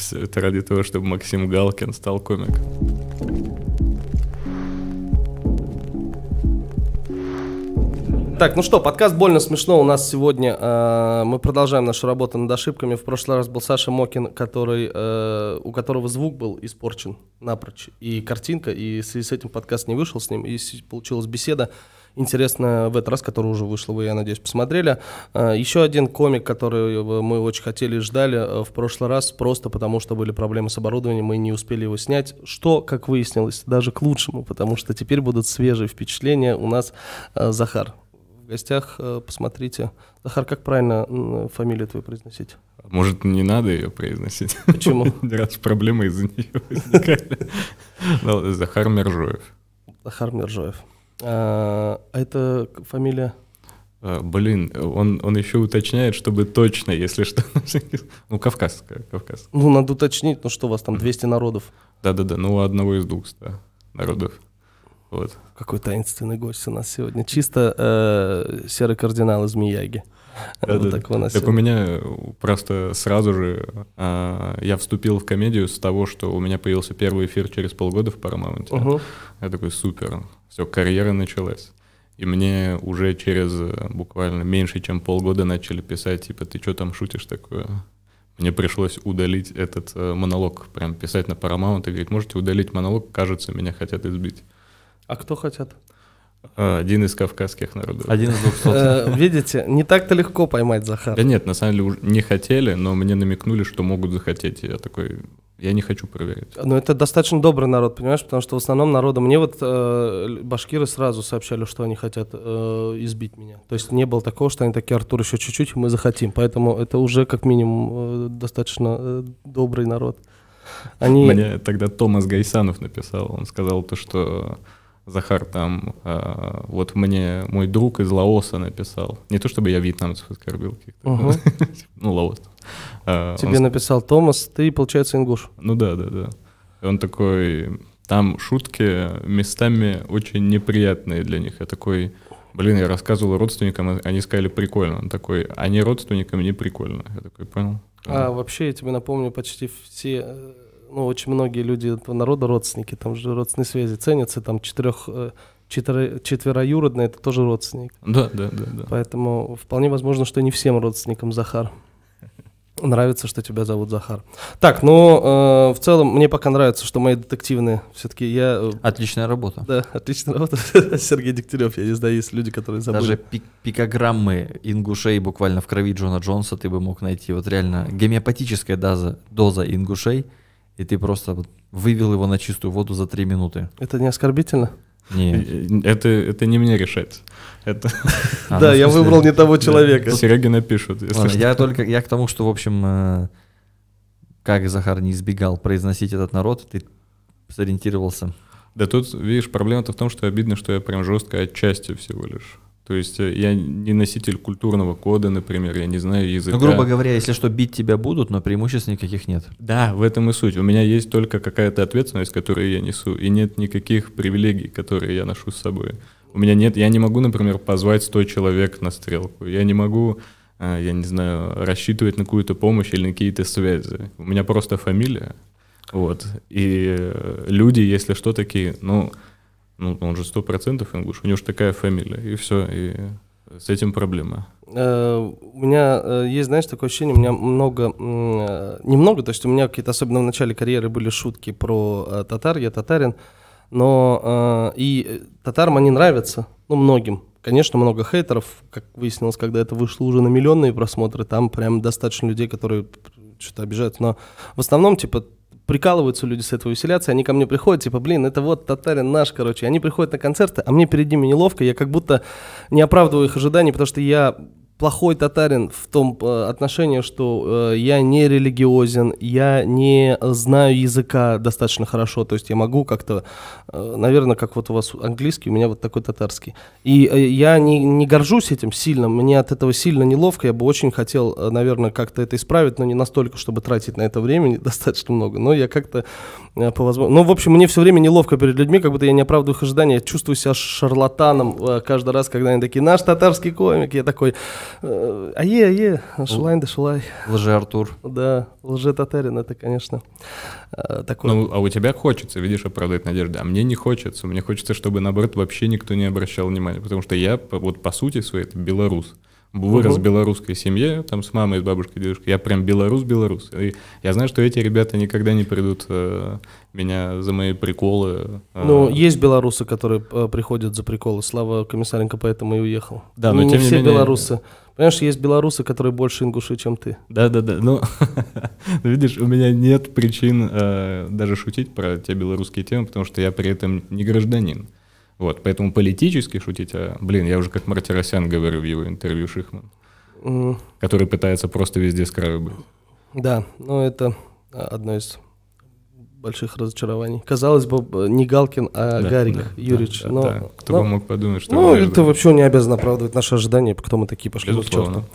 Все это ради того, чтобы Максим Галкин стал комиком. Так, ну что, подкаст «Больно смешно» у нас сегодня. Э, мы продолжаем нашу работу над ошибками. В прошлый раз был Саша Мокин, который, э, у которого звук был испорчен напрочь. И картинка, и в связи с этим подкаст не вышел с ним, и получилась беседа интересное в этот раз, которое уже вышло, вы, я надеюсь, посмотрели. А, еще один комик, который мы очень хотели и ждали э, в прошлый раз, просто потому что были проблемы с оборудованием, мы не успели его снять, что, как выяснилось, даже к лучшему, потому что теперь будут свежие впечатления у нас э, Захар. В гостях э, посмотрите. Захар, как правильно фамилию твою произносить? Может, не надо ее произносить? Почему? Раз проблемы из-за нее возникали. Ну, Захар Мержоев. Захар Мержоев. А, это фамилия? А, блин, он, он еще уточняет, чтобы точно, если что. Ну, кавказская, кавказ. Ну, надо уточнить, ну что у вас там, 200 народов? Да-да-да, ну, одного из 200 народов. Вот. Какой таинственный гость у нас сегодня. Чисто э, серый кардинал из Мияги. так, у меня э, просто сразу же а, я вступил в комедию с того, что у меня появился первый эфир через полгода в Paramount. Я такой, супер, все, карьера началась. И мне уже через э, буквально меньше, чем полгода начали писать, типа, ты что там шутишь такое? Мне пришлось удалить этот э, монолог, прям писать на Paramount и говорить, можете удалить монолог, кажется, меня хотят избить. А кто хотят? Э, один из кавказских народов. Один из двухсот. Видите, не так-то легко поймать Захара. Да нет, на самом деле не хотели, но мне намекнули, что могут захотеть. Я такой, я не хочу проверять. Но это достаточно добрый народ, понимаешь, потому что в основном народу мне вот э, башкиры сразу сообщали, что они хотят э, избить меня. То есть не было такого, что они такие, Артур, еще чуть-чуть, мы захотим. Поэтому это уже как минимум э, достаточно э, добрый народ. Они... Мне тогда Томас Гайсанов написал, он сказал то, что Захар там, э, вот мне мой друг из Лаоса написал. Не то чтобы я вьетнамцев оскорбил, uh-huh. ну Лаос а, тебе он... написал Томас, ты, получается, ингуш. Ну да, да, да. он такой, там шутки местами очень неприятные для них. Я такой, блин, я рассказывал родственникам, а они сказали прикольно. Он такой, они родственникам не прикольно. Я такой, понял. А, а вообще, я тебе напомню, почти все э, ну, очень многие люди этого народа родственники, там же родственные связи ценятся, там четырех, э, четверо, четвероюродные, это тоже родственник. Да, да, да, да. Поэтому вполне возможно, что не всем родственникам Захар. Нравится, что тебя зовут Захар. Так, ну, э, в целом, мне пока нравится, что мои детективные все-таки я... Э, отличная работа. Да, отличная работа. Сергей Дегтярев, я не знаю, есть люди, которые забыли. Даже пик пикограммы ингушей буквально в крови Джона Джонса ты бы мог найти. Вот реально гомеопатическая доза, доза ингушей, и ты просто вывел его на чистую воду за три минуты. Это не оскорбительно? Нет. Э, это, это не мне решать. Это... А, да, ну, я выбрал не того человека. Да. Сереги напишут. Если Ладно, я только я к тому, что, в общем, э, как Захар не избегал произносить этот народ, ты сориентировался. Да тут, видишь, проблема-то в том, что обидно, что я прям жестко отчасти всего лишь. То есть э, я не носитель культурного кода, например, я не знаю языка. Ну, грубо говоря, если что, бить тебя будут, но преимуществ никаких нет. Да, в этом и суть. У меня есть только какая-то ответственность, которую я несу, и нет никаких привилегий, которые я ношу с собой. У меня нет, я не могу, например, позвать 100 человек на стрелку. Я не могу, э, я не знаю, рассчитывать на какую-то помощь или на какие-то связи. У меня просто фамилия. Вот. И э, люди, если что, такие, ну, ну, ну, он же сто процентов ингуш, у него же такая фамилия, и все, и с этим проблема. Э, у меня э, есть, знаешь, такое ощущение, у меня много, э, немного, то есть у меня какие-то, особенно в начале карьеры, были шутки про татар, я татарин, но и татарам они нравятся, ну, многим, конечно, много хейтеров, как выяснилось, когда это вышло уже на миллионные просмотры, там прям достаточно людей, которые что-то обижают, но в основном, типа, прикалываются люди с этого, веселятся, они ко мне приходят, типа, блин, это вот татарин наш, короче. Они приходят на концерты, а мне перед ними неловко, я как будто не оправдываю их ожиданий, потому что я плохой татарин в том э, отношении, что э, я не религиозен, я не знаю языка достаточно хорошо, то есть я могу как-то, э, наверное, как вот у вас английский, у меня вот такой татарский. И э, я не, не горжусь этим сильно, мне от этого сильно неловко, я бы очень хотел, э, наверное, как-то это исправить, но не настолько, чтобы тратить на это время достаточно много, но я как-то э, по возможности... Ну, в общем, мне все время неловко перед людьми, как будто я не оправдываю их ожидания, я чувствую себя шарлатаном э, каждый раз, когда они такие, наш татарский комик, я такой... Ае, ае, шулай да шулай. Лже Артур. Да, лже Татарин, это, конечно, а, такой. Ну, а у тебя хочется, видишь, оправдать надежды, а мне не хочется. Мне хочется, чтобы, наоборот, вообще никто не обращал внимания, потому что я, вот по сути своей, это белорус вырос угу. в белорусской семье, там с мамой, с бабушкой, дедушкой. Я прям белорус-белорус. И я знаю, что эти ребята никогда не придут э, меня за мои приколы. А, ну, а... есть белорусы, которые а, приходят за приколы. Слава Комиссаренко поэтому и уехал. Да, но ну, тем не, не все менее... белорусы. Понимаешь, есть белорусы, которые больше ингуши, чем ты. Да, да, да. Ну, видишь, у меня нет причин э, даже шутить про те белорусские темы, потому что я при этом не гражданин. Вот, поэтому политически шутить, а, блин, я уже как Мартиросян говорю в его интервью Шихман, mm. который пытается просто везде с краю быть. Да, ну это одно из больших разочарований. Казалось бы, не Галкин, а да, Гарик да, Юрьевич. Да, но, да. Кто но, бы мог подумать, что... Ну, это вообще не обязан оправдывать наши ожидания, кто мы такие пошли Безусловно. к черту.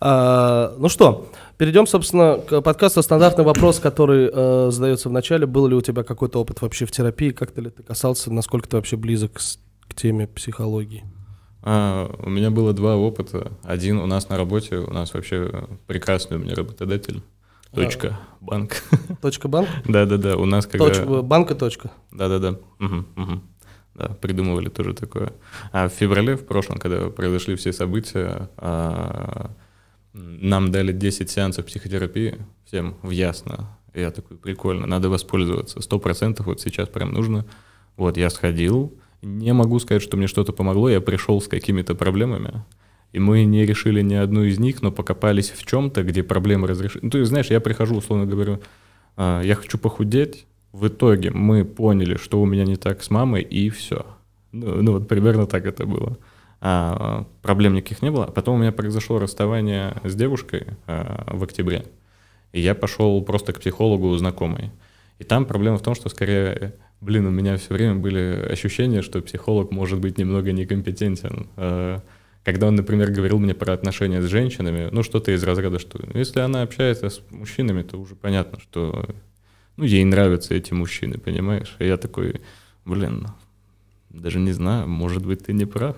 А, ну что, перейдем, собственно, к подкасту. Стандартный вопрос, который э, задается в начале. Был ли у тебя какой-то опыт вообще в терапии? Как то ли ты касался? Насколько ты вообще близок с, к теме психологии? А, у меня было два опыта. Один у нас на работе, у нас вообще прекрасный у меня работодатель. Точка. Банк. Точка банк? Да-да-да, у нас как Точка, банка точка. Да-да-да. Да, придумывали тоже такое. А в феврале, в прошлом, когда произошли все события, а, нам дали 10 сеансов психотерапии всем в ясно. Я такой, прикольно, надо воспользоваться. Сто процентов вот сейчас прям нужно. Вот я сходил, не могу сказать, что мне что-то помогло, я пришел с какими-то проблемами и мы не решили ни одну из них, но покопались в чем-то, где проблемы разрешили. Ну, то есть, знаешь, я прихожу, условно говорю, «А, я хочу похудеть, в итоге мы поняли, что у меня не так с мамой, и все. Ну, ну вот примерно так это было. А, проблем никаких не было. Потом у меня произошло расставание с девушкой а, в октябре. И я пошел просто к психологу знакомой. И там проблема в том, что скорее, блин, у меня все время были ощущения, что психолог может быть немного некомпетентен. А, когда он, например, говорил мне про отношения с женщинами, ну что-то из разряда, что если она общается с мужчинами, то уже понятно, что ну, ей нравятся эти мужчины, понимаешь? И я такой, блин, даже не знаю, может быть, ты не прав.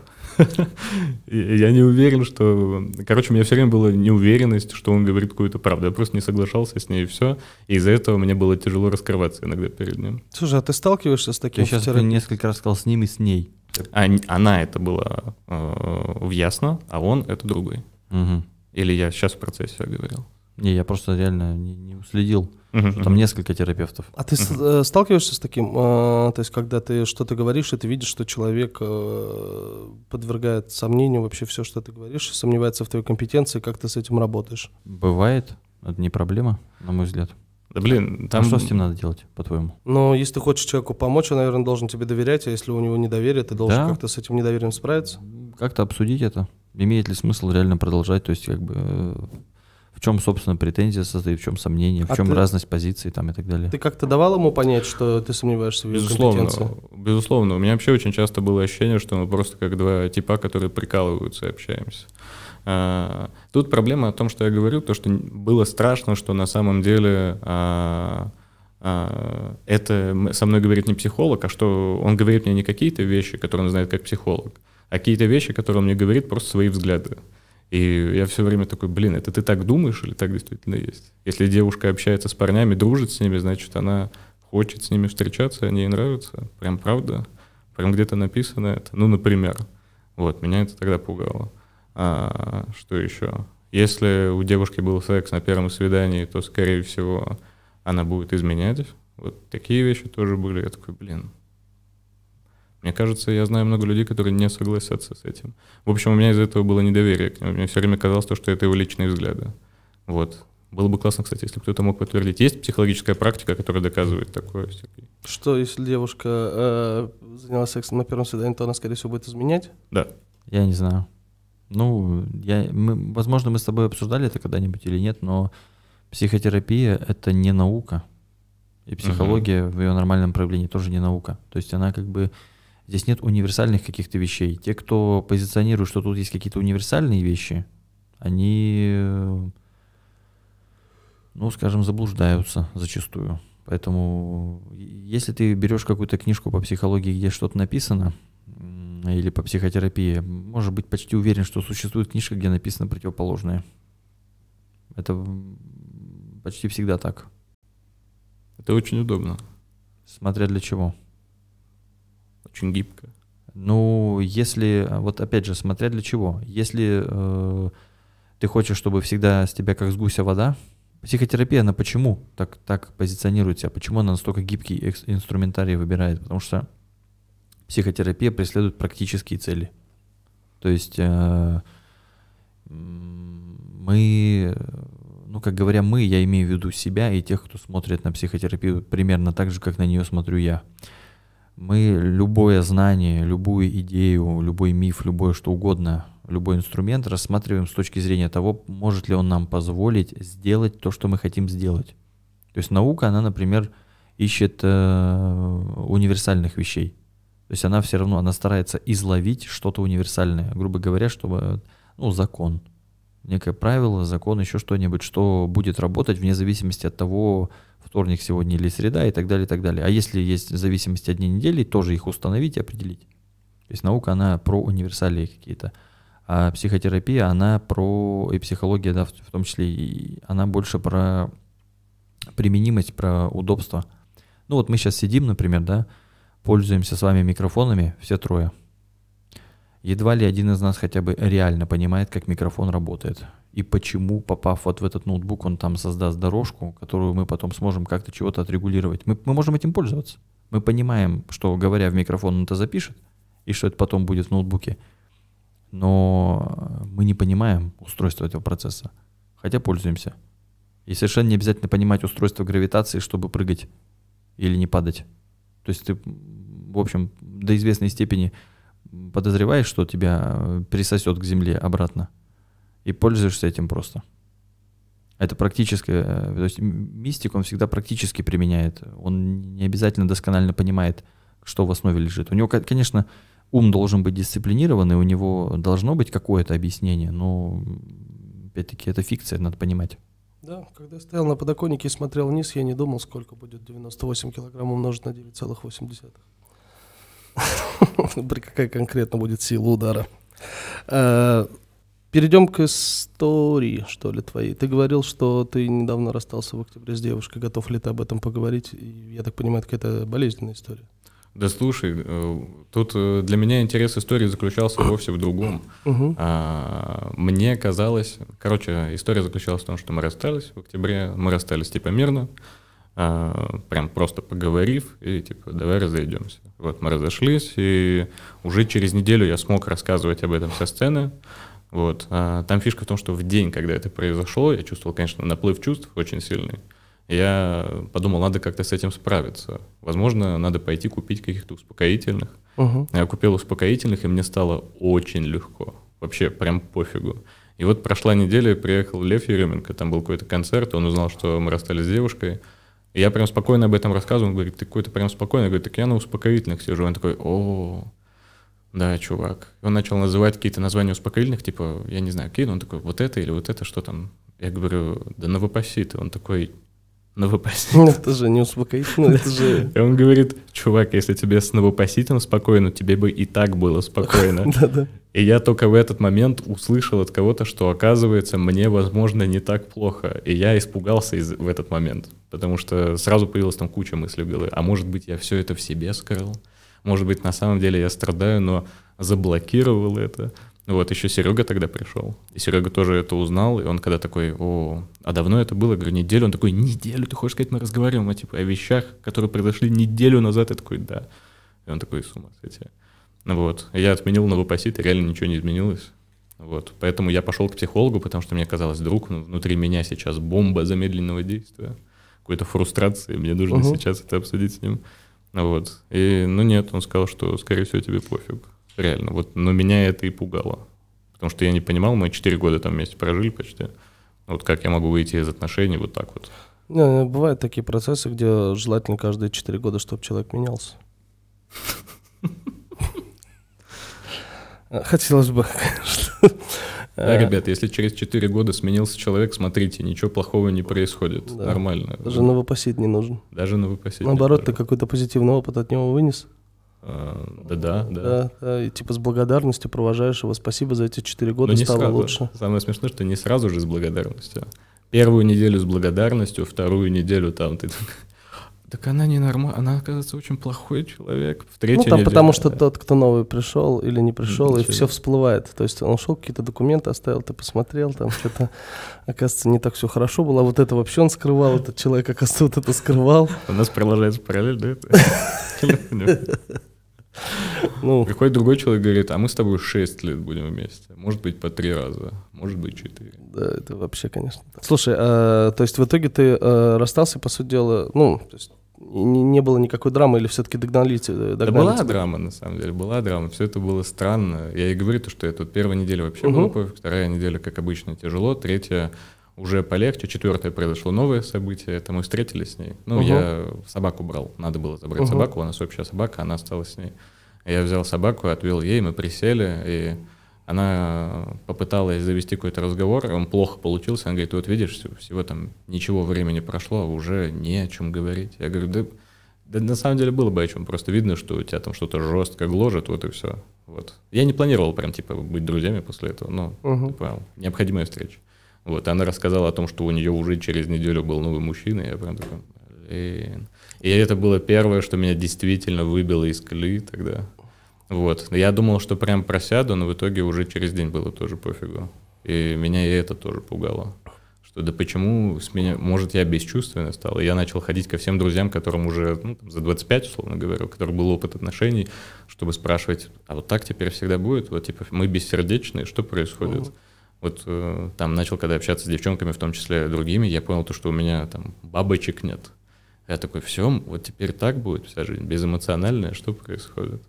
Я не уверен, что... Короче, у меня все время была неуверенность, что он говорит какую-то правду. Я просто не соглашался с ней, и все. И из-за этого мне было тяжело раскрываться иногда перед ним. Слушай, а ты сталкиваешься с таким? Я сейчас несколько раз сказал с ним и с ней. Она это была э, в Ясно, а он это другой. Угу. Или я сейчас в процессе говорил? Не, я просто реально не, не уследил, uh там несколько терапевтов. А ты uh сталкиваешься с таким, э, то есть когда ты что-то говоришь, и ты видишь, что человек э, подвергает сомнению вообще все, что ты говоришь, сомневается в твоей компетенции, как ты с этим работаешь? Бывает, это не проблема, на мой взгляд. Да блин, ну, там... А что с ним надо делать, по-твоему? Ну, если ты хочешь человеку помочь, он, наверное, должен тебе доверять, а если у него недоверие, ты должен да? как-то с этим недоверием справиться. Как-то обсудить это. Имеет ли смысл реально продолжать, то есть как бы э, в чем, собственно, претензия состоит, в чем сомнение, в а чем ты... разность позиций там и так далее. Ты как-то давал ему понять, что ты сомневаешься в его безусловно, Безусловно. У меня вообще очень часто было ощущение, что мы просто как два типа, которые прикалываются и общаемся. А, тут проблема о том, что я говорю, то, что было страшно, что на самом деле а, а, это со мной говорит не психолог, а что он говорит мне не какие-то вещи, которые он знает как психолог, а какие-то вещи, которые он мне говорит просто свои взгляды. И я все время такой, блин, это ты так думаешь или так действительно есть? Если девушка общается с парнями, дружит с ними, значит, она хочет с ними встречаться, они ей нравятся. Прям правда. Прям где-то написано это. Ну, например. Вот, меня это тогда пугало. А, что еще? Если у девушки был секс на первом свидании, то, скорее всего, она будет изменять. Вот такие вещи тоже были. Я такой, блин. Мне кажется, я знаю много людей, которые не согласятся с этим. В общем, у меня из-за этого было недоверие к нему. Мне все время казалось, то, что это его личные взгляды. Вот. Было бы классно, кстати, если кто-то мог подтвердить. Есть психологическая практика, которая доказывает такое, Сергей? Что, если девушка э, занялась сексом на первом свидании, то она, скорее всего, будет изменять? Да. Я не знаю. Ну, я, мы, возможно, мы с тобой обсуждали это когда-нибудь или нет, но психотерапия это не наука. И психология угу. в ее нормальном проявлении тоже не наука. То есть она как бы здесь нет универсальных каких-то вещей. Те, кто позиционирует, что тут есть какие-то универсальные вещи, они, ну, скажем, заблуждаются зачастую. Поэтому, если ты берешь какую-то книжку по психологии, где что-то написано, или по психотерапии, может быть почти уверен, что существует книжка, где написано противоположное. Это почти всегда так. Это очень удобно. Смотря для чего. Очень гибко. Ну, если, а, вот опять же, смотря для чего. Если э, ты хочешь, чтобы всегда с тебя как с гуся вода, психотерапия, она почему так, так позиционирует себя? Почему она настолько гибкий инструментарий выбирает? Потому что психотерапия преследует практические цели. То есть э, мы, ну, как говоря, мы, я имею в виду себя и тех, кто смотрит на психотерапию примерно так же, как на нее смотрю я. Мы любое знание, любую идею, любой миф, любое что угодно, любой инструмент рассматриваем с точки зрения того, может ли он нам позволить сделать то, что мы хотим сделать. То есть наука, она, например, ищет э, универсальных вещей. То есть она все равно, она старается изловить что-то универсальное, грубо говоря, чтобы, ну, закон, некое правило, закон, еще что-нибудь, что будет работать вне зависимости от того, вторник сегодня или среда и так далее, и так далее. А если есть зависимость от дней недели, тоже их установить и определить. То есть наука, она про универсалии какие-то. А психотерапия, она про, и психология, да, в, в том числе, и она больше про применимость, про удобство. Ну вот мы сейчас сидим, например, да, Пользуемся с вами микрофонами все трое. Едва ли один из нас хотя бы реально понимает, как микрофон работает. И почему, попав вот в этот ноутбук, он там создаст дорожку, которую мы потом сможем как-то чего-то отрегулировать. Мы, мы можем этим пользоваться. Мы понимаем, что говоря в микрофон он это запишет, и что это потом будет в ноутбуке. Но мы не понимаем устройство этого процесса, хотя пользуемся. И совершенно не обязательно понимать устройство гравитации, чтобы прыгать или не падать. То есть ты, в общем, до известной степени подозреваешь, что тебя э, присосет к земле обратно, и пользуешься этим просто. Это практически, э, то есть мистик, он всегда практически применяет, он не обязательно досконально понимает, что в основе лежит. У него, конечно, ум должен быть дисциплинированный, у него должно быть какое-то объяснение, но опять-таки это фикция, надо понимать. Да, когда я стоял на подоконнике и смотрел вниз, я не думал, сколько будет 98 килограмм умножить на 9,8. Какая конкретно будет сила удара. Э, перейдем к истории, что ли, твоей. Ты говорил, что ты недавно расстался в октябре с девушкой. Готов ли ты об этом поговорить? Я так понимаю, это какая-то болезненная история. Да слушай, э, тут э, для меня интерес истории заключался вовсе в другом. Угу. А, мне казалось, короче, история заключалась в том, что мы расстались в октябре, мы расстались типа мирно, а, прям просто поговорив и типа давай разойдемся. Вот мы разошлись и уже через неделю я смог рассказывать об этом со сцены. Вот а, там фишка в том, что в день, когда это произошло, я чувствовал, конечно, наплыв чувств очень сильный я подумал, надо как-то с этим справиться. Возможно, надо пойти купить каких-то успокоительных. Угу. Я купил успокоительных, и мне стало очень легко. Вообще прям пофигу. И вот прошла неделя, приехал Лев Еременко, там был какой-то концерт, он узнал, что мы расстались с девушкой. И я прям спокойно об этом рассказывал, он говорит, ты какой-то прям спокойный. Я говорю, так я на успокоительных сижу. Он такой, о, да, чувак. Он начал называть какие-то названия успокоительных, типа, я не знаю, какие, он такой, вот это или вот это, что там? Я говорю, да на ну Он такой, Новопоситом. Ну, это же не успокоительно, это же... И он говорит, чувак, если тебе с новопоситом спокойно, тебе бы и так было спокойно. Да-да. И я только в этот момент услышал от кого-то, что оказывается мне, возможно, не так плохо. И я испугался из- в этот момент, потому что сразу появилась там куча мыслей в голове. А может быть, я все это в себе скрыл? Может быть, на самом деле я страдаю, но заблокировал это. Вот, еще Серега тогда пришел. И Серега тоже это узнал, и он когда такой, о, а давно это было? Я говорю, неделю. Он такой, неделю, ты хочешь сказать, мы разговариваем о, типа, о вещах, которые произошли неделю назад? Я такой, да. И он такой, с ума сойти. ну Вот, я отменил новопосит, и реально ничего не изменилось. Вот, поэтому я пошел к психологу, потому что мне казалось, друг, ну, внутри меня сейчас бомба замедленного действия, какой-то фрустрации, мне нужно угу. сейчас это обсудить с ним. Вот, и, ну нет, он сказал, что, скорее всего, тебе пофиг. Реально. Вот, но меня это и пугало. Потому что я не понимал, мы 4 года там вместе прожили почти. Вот как я могу выйти из отношений вот так вот. Не, ну, бывают такие процессы, где желательно каждые 4 года, чтобы человек менялся. Хотелось бы, конечно. ребят, если через 4 года сменился человек, смотрите, ничего плохого не происходит. Нормально. Даже новопосед не нужен. Даже новопосед. Наоборот, ты какой-то позитивный опыт от него вынес. Да-да, э, ну, да. да. Э, и типа с благодарностью провожаешь его. Спасибо за эти четыре года, ну, не стало сразу. лучше. Самое смешное, что не сразу же с благодарностью. Первую неделю с благодарностью, вторую неделю там ты так она не нормальная, она, оказывается, очень плохой человек. В третью ну, там неделю, потому что тот, кто новый пришел или не пришел, Ничего. и все всплывает. То есть он ушел, какие-то документы оставил, ты посмотрел, там что-то, оказывается, не так все хорошо было. А вот это вообще он скрывал, этот человек, оказывается, вот это скрывал. У нас продолжается параллель, да? Ну, Приходит другой человек и говорит, а мы с тобой 6 лет будем вместе. Может быть, по 3 раза, может быть, 4. Да, это вообще, конечно. Слушай, а, то есть в итоге ты а, расстался, по сути дела, ну, то есть не, не было никакой драмы или все-таки э, догнали, догнали Да была тебя? драма, на самом деле, была драма. Все это было странно. Я и говорю то, что это вот первая неделя вообще угу. uh вторая неделя, как обычно, тяжело, третья уже полегче. Четвертое произошло новое событие, это мы встретились с ней. Ну, угу. я собаку брал, надо было забрать угу. собаку, у нас общая собака, она осталась с ней. Я взял собаку, отвел ей, мы присели, и она попыталась завести какой-то разговор, он плохо получился, она говорит, вот видишь, всего там ничего времени прошло, а уже не о чем говорить. Я говорю, да, да на самом деле было бы о чем, просто видно, что у тебя там что-то жестко гложет, вот и все. Вот. Я не планировал прям типа быть друзьями после этого, но угу. ты понял, необходимая встреча. Вот, и она рассказала о том, что у нее уже через неделю был новый мужчина, я прям такой, блин. И это было первое, что меня действительно выбило из колеи тогда. Вот, я думал, что прям просяду, но в итоге уже через день было тоже пофигу. И меня и это тоже пугало. Что да почему с меня, может, я бесчувственный стал. И я начал ходить ко всем друзьям, которым уже ну, там, за 25, условно говоря, у которых был опыт отношений, чтобы спрашивать, а вот так теперь всегда будет? Вот типа мы бессердечные, что происходит? Uh-huh. Вот э, там начал, когда общаться с девчонками, в том числе другими, я понял то, что у меня там бабочек нет. Я такой, все, вот теперь так будет вся жизнь, безэмоциональная, что происходит?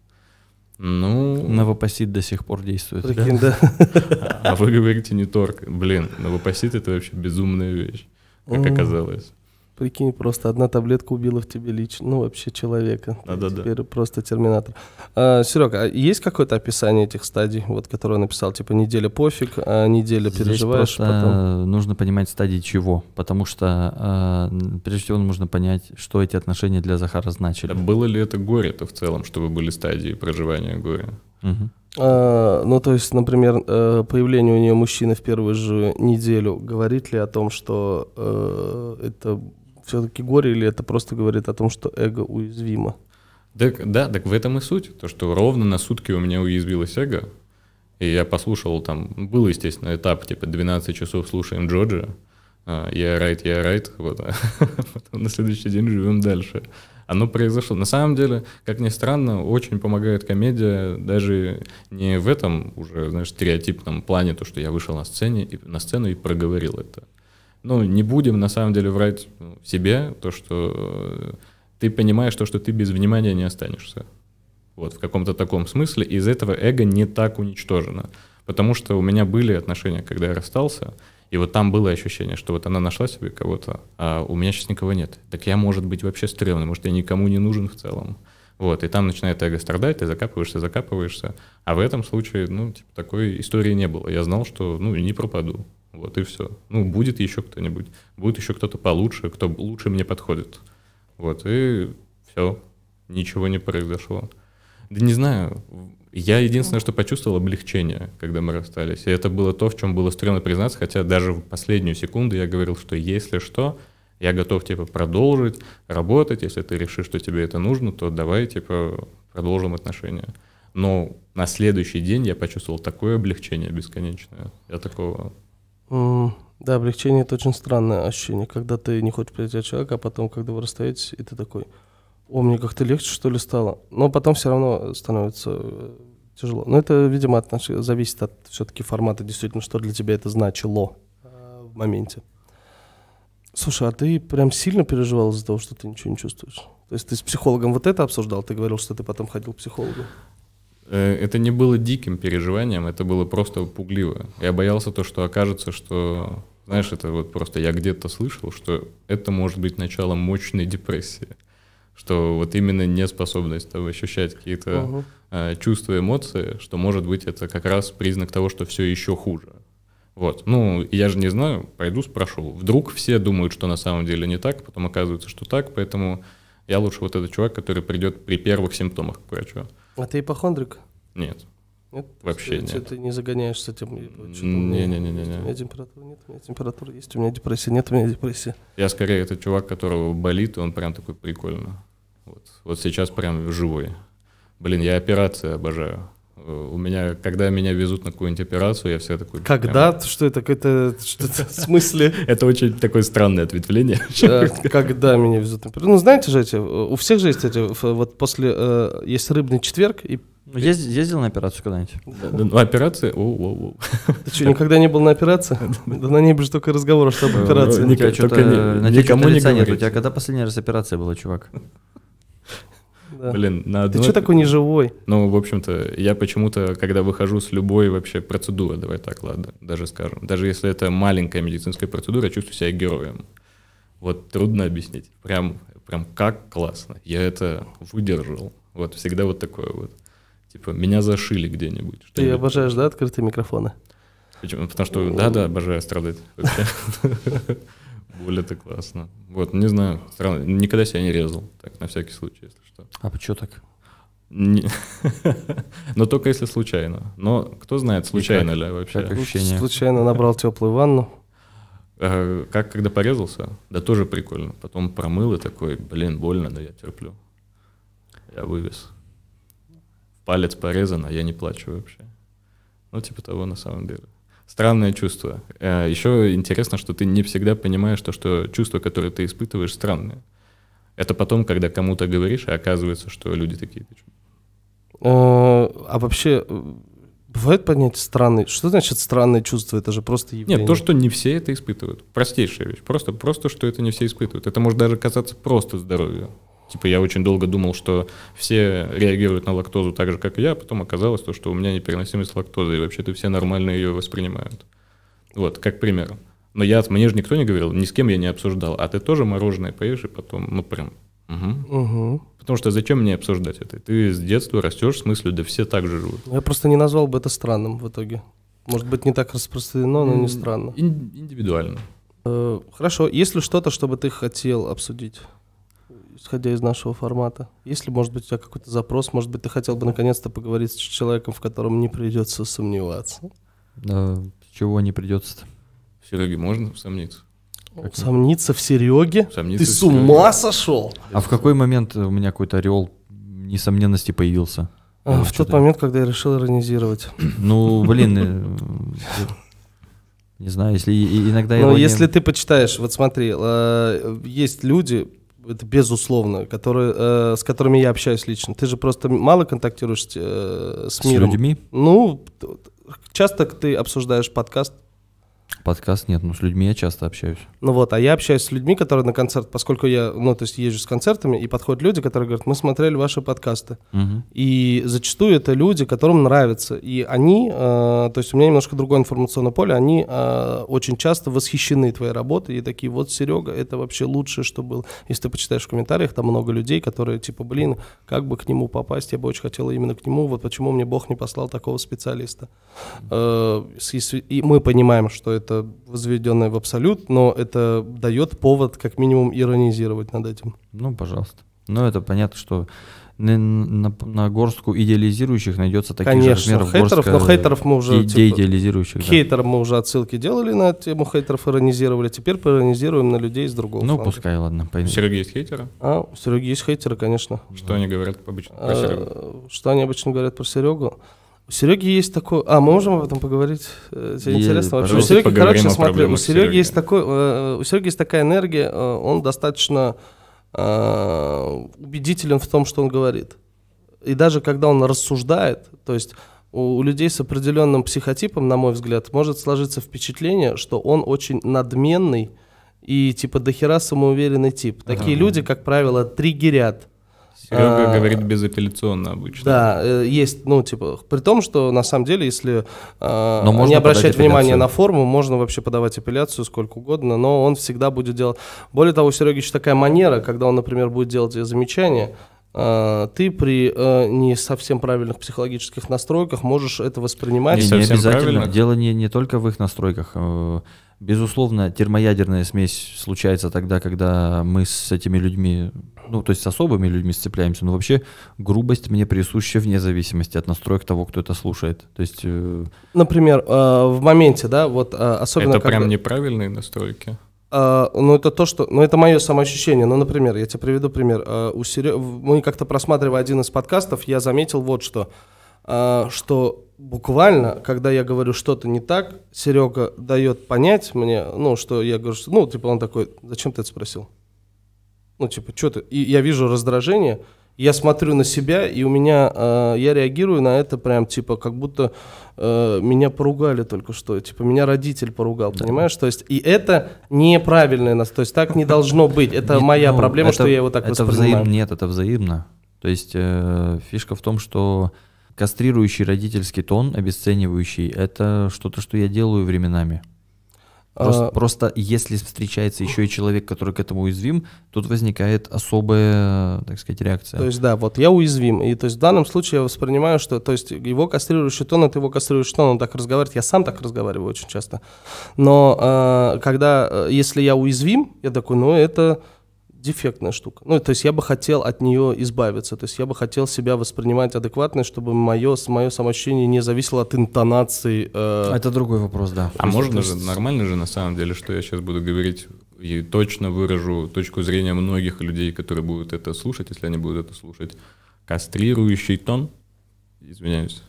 Ну... Новопосит до сих пор действует. Прикинь, да. А, а вы говорите не торг. Блин, новопосит — это вообще безумная вещь, как оказалось. Прикинь, просто одна таблетка убила в тебе лично, ну вообще человека. да да, теперь да. просто терминатор. А, Серега, а есть какое-то описание этих стадий, вот которое написал, типа неделя пофиг, а неделя Здесь переживаешь потом? Нужно понимать стадии чего, потому что э, прежде всего нужно понять, что эти отношения для Захара значили. Да, было ли это горе-то в целом, чтобы были стадии проживания горя? Угу. А, ну, то есть, например, э, появление у нее мужчины в первую же неделю говорит ли о том, что э, это все-таки горе или это просто говорит о том, что эго уязвимо? Так, да, так в этом и суть, то, что ровно на сутки у меня уязвилось эго, и я послушал там, был, естественно, этап, типа 12 часов слушаем Джорджа, а, я райт, я райт, вот, а, потом на следующий день живем дальше. Оно произошло. На самом деле, как ни странно, очень помогает комедия даже не в этом уже, знаешь, стереотипном плане, то, что я вышел на, сцене, на сцену и проговорил это ну, не будем на самом деле врать ну, себе, то, что э, ты понимаешь то, что ты без внимания не останешься. Вот, в каком-то таком смысле. Из этого эго не так уничтожено. Потому что у меня были отношения, когда я расстался, и вот там было ощущение, что вот она нашла себе кого-то, а у меня сейчас никого нет. Так я, может быть, вообще стрёмный, может, я никому не нужен в целом. Вот, и там начинает эго страдать, ты закапываешься, закапываешься. А в этом случае, ну, типа, такой истории не было. Я знал, что, ну, не пропаду. Вот и все. Ну, будет еще кто-нибудь. Будет еще кто-то получше, кто лучше мне подходит. Вот, и все. Ничего не произошло. Да не знаю. Я единственное, что почувствовал облегчение, когда мы расстались. И это было то, в чем было стрёмно признаться, хотя даже в последнюю секунду я говорил, что если что, я готов, типа, продолжить работать, если ты решишь, что тебе это нужно, то давай, типа, продолжим отношения. Но на следующий день я почувствовал такое облегчение бесконечное. Я такого Mm, да, облегчение это очень странное ощущение, когда ты не хочешь потерять человека, а потом, когда вы расстаетесь, и ты такой, о, мне как-то легче, что ли, стало. Но потом все равно становится э, тяжело. Но это, видимо, от нашей, зависит от все-таки формата, действительно, что для тебя это значило в моменте. Слушай, а ты прям сильно переживал из-за того, что ты ничего не чувствуешь? То есть ты с психологом вот это обсуждал? Ты говорил, что ты потом ходил к психологу? Э, это не было диким переживанием, это было просто пугливо. Я боялся то, что окажется, что, знаешь, это вот просто я где-то слышал, что это может быть началом мощной депрессии. Что вот именно неспособность того ощущать какие-то угу. э, чувства, эмоции, что может быть это как раз признак того, что все еще хуже. Вот. Ну, я же не знаю, пойду спрошу. Вдруг все думают, что на самом деле не так, потом оказывается, что так, поэтому я лучше вот этот чувак, который придет при первых симптомах к врачу. А ты ипохондрик? Нет. Нет? Вообще есть, нет. Ты не загоняешься с этим? Не-не-не. У меня температура нет, у меня температура есть, у меня депрессия нет, у меня депрессия. Я скорее этот чувак, которого болит, и он прям такой прикольный, Вот, вот сейчас прям живой. Блин, я операции обожаю. У меня, когда меня везут на какую-нибудь операцию, я все такой... Когда? Прям... Что это? Это что в смысле? Это очень такое странное ответвление. Когда меня везут на операцию? Ну, знаете же эти... У всех же есть эти... Вот после... Э, есть рыбный четверг, и ну, Ездил, ездил на операцию когда-нибудь? На ну, операции? О, Ты что, никогда не был на операции? Да на ней бы же только разговор, что об ну, операции. Никому не говори. У тебя когда последний раз операция была, чувак? да. Блин, на одной... Ты что такой неживой? Ну, в общем-то, я почему-то, когда выхожу с любой вообще процедуры, давай так, ладно, даже скажем, даже если это маленькая медицинская процедура, я чувствую себя героем. Вот трудно объяснить. Прям, прям как классно. Я это выдержал. Вот всегда вот такое вот. Типа, меня зашили где-нибудь. Ты обожаешь, да, открытые микрофоны? Почему? Потому что, да-да, обожаю страдать. Более это классно. Вот, не знаю, странно. Никогда себя не резал, так, на всякий случай, если что... А почему так? Но только если случайно. Но кто знает, случайно ли вообще. Случайно набрал теплую ванну. Э, как когда порезался, да тоже прикольно. Потом промыл и такой, блин, больно, но я терплю. Я вывез. Палец порезан, а я не плачу вообще. Ну, типа того на самом деле. Странное чувство. Э, Еще интересно, что ты не всегда понимаешь, то, что чувства, которые ты испытываешь, странные. Это потом, когда кому-то говоришь, и а оказывается, что люди такие. А вообще, э, бывает понятие странные? Что значит странное чувство? Это же просто явление. Нет, то, что не все это испытывают. Простейшая вещь. Просто, просто, что это не все испытывают. Это может даже казаться просто здоровью. Типа я очень долго думал, что все реагируют на лактозу так же, как и я, а потом оказалось то, что у меня непереносимость лактозы, и вообще-то все нормально ее воспринимают. Вот, как пример. Но я, мне же никто не говорил, ни с кем я не обсуждал. А ты тоже мороженое поешь, и потом, ну прям, угу. Угу. Потому что зачем мне обсуждать это? Ты с детства растешь с мыслью, да все так же живут. Я просто не назвал бы это странным в итоге. Может быть, не так распространено, но не странно. Ин- индивидуально. Э, хорошо, есть ли что-то, что бы ты хотел обсудить? исходя из нашего формата. Есть ли, может быть, у тебя какой-то запрос, может быть, ты хотел бы наконец-то поговорить с человеком, в котором не придется сомневаться. Да, чего не придется-то? Сереге можно сомниться? Как Сомниться в Сереге? Сомниться Ты в с ума сошел? А в какой момент у меня какой-то орел несомненности появился? А, в тот момент, когда я решил иронизировать. Ну, блин, э, не знаю, если иногда... Ну, если ты почитаешь, вот смотри, э, есть люди, это безусловно, которые, э, с которыми я общаюсь лично. Ты же просто мало контактируешь э, с миром. С людьми? Ну, часто ты обсуждаешь подкаст Подкаст нет, ну с людьми я часто общаюсь. Ну вот, а я общаюсь с людьми, которые на концерт, поскольку я, ну то есть езжу с концертами, и подходят люди, которые говорят, мы смотрели ваши подкасты. Угу. И зачастую это люди, которым нравится. И они, э, то есть у меня немножко другое информационное поле, они э, очень часто восхищены твоей работой и такие, вот, Серега, это вообще лучшее, что было. Если ты почитаешь в комментариях, там много людей, которые типа, блин, как бы к нему попасть, я бы очень хотела именно к нему, вот почему мне Бог не послал такого специалиста. Э, и мы понимаем, что это возведенное в абсолют, но это дает повод как минимум иронизировать над этим. Ну, пожалуйста. Ну, это понятно, что на, на, на горстку идеализирующих найдется таких Конечно, же размеров хейтеров, горстка, но хейтеров мы уже типа, идеализирующих. К да. хейтерам мы уже отсылки делали на тему хейтеров, иронизировали. Теперь поиронизируем на людей из другого Ну, фланга. пускай, ладно. Пойдем. У Сереги есть хейтеры? А, у Сереги есть хейтеры, конечно. Что да. они говорят обычно про э, Серегу? А, что они обычно говорят про Серегу? У Сереги есть такой... А, мы можем об этом поговорить? Э, Тебе интересно вообще? У Сереги, короче, смотри, у Сереги, Есть такой, э, э, у Сереги есть такая энергия, он достаточно убедителен в том, что он говорит. И даже когда он рассуждает, то есть у, у людей с определенным психотипом, на мой взгляд, может сложиться впечатление, что он очень надменный и типа дохера самоуверенный тип. Такие ага. люди, как правило, триггерят Серега а, говорит безапелляционно обычно. Да, э, есть, ну, типа, при том, что на самом деле, если а, но не обращать внимание на форму, можно вообще подавать апелляцию сколько угодно, но он всегда будет делать... Более того, у Сереги еще такая манера, когда он, например, будет делать замечание, а, ты при э, не совсем правильных психологических настройках можешь это воспринимать. Не, не обязательно. Дело не, не только в их настройках. Э, безусловно, термоядерная смесь случается тогда, когда мы с этими людьми, ну, то есть с особыми людьми сцепляемся, но вообще грубость мне присуща вне зависимости от настроек того, кто это слушает. То есть... Э, Например, э, в моменте, да, вот э, особенно... Это когда... неправильные настройки? А, ну, это то, что... Ну, это мое самоощущение. Ну, например, я тебе приведу пример. А, у Серё... Мы как-то просматривая один из подкастов, я заметил вот что. А, что буквально, когда я говорю что-то не так, Серега дает понять мне, ну, что я говорю, что... Ну, типа он такой, зачем ты это спросил? Ну, типа, что ты... И я вижу раздражение, я смотрю на себя, и у меня, э, я реагирую на это прям, типа, как будто э, меня поругали только что, типа, меня родитель поругал, да. понимаешь? То есть, и это неправильное нас, то есть, так не должно быть, это нет, моя ну, проблема, это, что я его так это воспринимаю. Взаим, нет, это взаимно, то есть, э, фишка в том, что кастрирующий родительский тон, обесценивающий, это что-то, что я делаю временами. Просто, а... просто если встречается еще и человек, который к этому уязвим, тут возникает особая, так сказать, реакция. То есть, да, вот я уязвим. И то есть в данном случае я воспринимаю, что то есть его кастрирующий тон, это его кастрирующий тон, он так разговаривает. Я сам так разговариваю очень часто. Но а, э, когда, если я уязвим, я такой, ну это дефектная штука. Ну, то есть я бы хотел от нее избавиться, то есть я бы хотел себя воспринимать адекватно, чтобы мое, мое самоощущение не зависело от интонации. Э... А это другой вопрос, да. А можно же, нормально же на самом деле, что я сейчас буду говорить и точно выражу точку зрения многих людей, которые будут это слушать, если они будут это слушать. Кастрирующий тон, извиняюсь.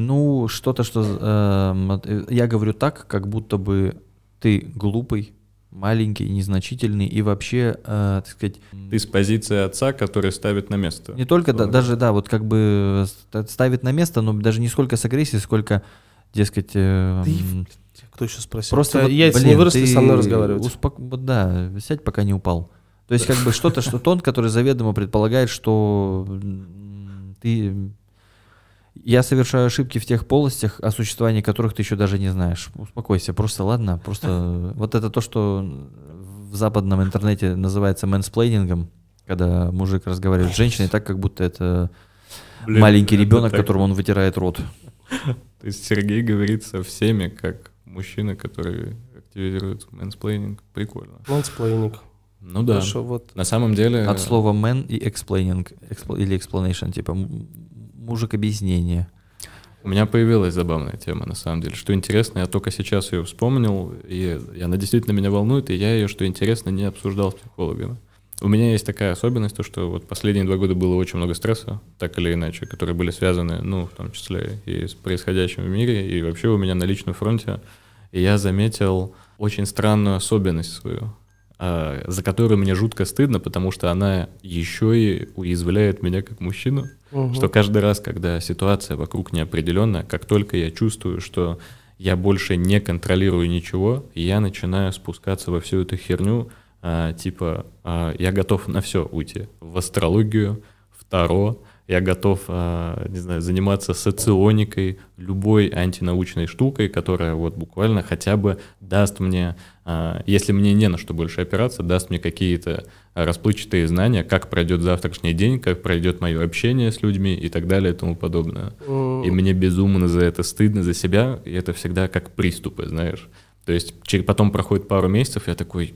Ну, что-то, что э, э я говорю так, как будто бы ты глупый, маленький, незначительный и вообще, э, так сказать... Ты с позиции отца, который ставит на место. Не только, да, даже, да, вот как бы э, ставит на место, но даже не сколько с агрессией, сколько, э, дескать... Э, ты... Кто еще спросил? Просто ты, вот, яйца блин, не выросли, со мной разговаривать. Успок... Да, сядь, пока не упал. То есть как бы что-то, что тон, который заведомо предполагает, что ты я совершаю ошибки в тех полостях, о существовании которых ты еще даже не знаешь. Успокойся, просто ладно, просто вот это то, что в западном интернете называется мэнсплейнингом, когда мужик разговаривает с женщиной так, как будто это Блин, маленький ребенок, так... которому он вытирает рот. То есть Сергей говорит со всеми, как мужчина, который активизирует мэнсплейнинг. Прикольно. Мэнсплейнинг. Ну да. Хорошо, вот. На самом деле... От слова man и explaining, или explanation, типа мужик объяснение. У меня появилась забавная тема, на самом деле. Что интересно, я только сейчас ее вспомнил, и она действительно меня волнует, и я ее, что интересно, не обсуждал с психологами. У меня есть такая особенность, то что вот последние два года было очень много стресса, так или иначе, которые были связаны, ну, в том числе и с происходящим в мире, и вообще у меня на личном фронте. И я заметил очень странную особенность свою. А, за которую мне жутко стыдно, потому что она еще и уязвляет меня как мужчину. Угу. Что каждый раз, когда ситуация вокруг неопределенная, как только я чувствую, что я больше не контролирую ничего, я начинаю спускаться во всю эту херню, а, типа а, я готов на все уйти, в астрологию, в таро, я готов, не знаю, заниматься соционикой, любой антинаучной штукой, которая вот буквально хотя бы даст мне а, если мне не на что больше опираться, даст мне какие-то расплывчатые знания, как пройдет завтрашний день, как пройдет мое общение с людьми и так далее и тому подобное. И э, мне безумно за это стыдно, за себя, и это всегда как приступы, знаешь. То есть потом проходит пару месяцев, я такой,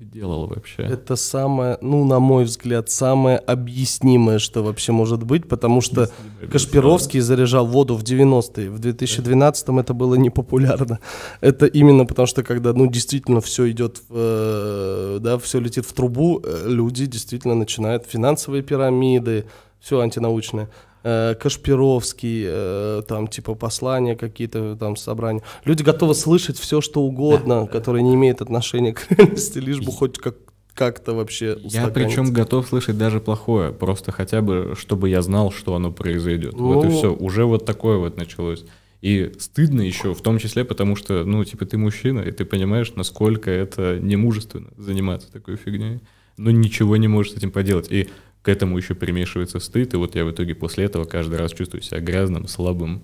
ты делал вообще? Это самое, ну, на мой взгляд, самое объяснимое, что вообще может быть, потому что Кашпировский заряжал воду в 90-е, в 2012-м это было непопулярно. Это именно потому что, когда, ну, действительно все идет, в, э, да, все летит в трубу, э, люди действительно начинают финансовые пирамиды, все антинаучное. Э, Кашпировский, э, там, типа, послания какие-то, там, собрания. Люди готовы слышать все, что угодно, да, которое не имеет отношения к реальности, лишь бы хоть как как-то вообще Я причем готов слышать даже плохое, просто хотя бы, чтобы я знал, что оно произойдет. Ну... Вот и ну, все, уже вот такое вот началось. И стыдно еще, в том числе, потому что, ну, типа, ты мужчина, и ты понимаешь, насколько это немужественно заниматься такой фигней. Но ничего не можешь с этим поделать. И к этому еще примешивается стыд, и вот я в итоге после этого каждый раз чувствую себя грязным, слабым.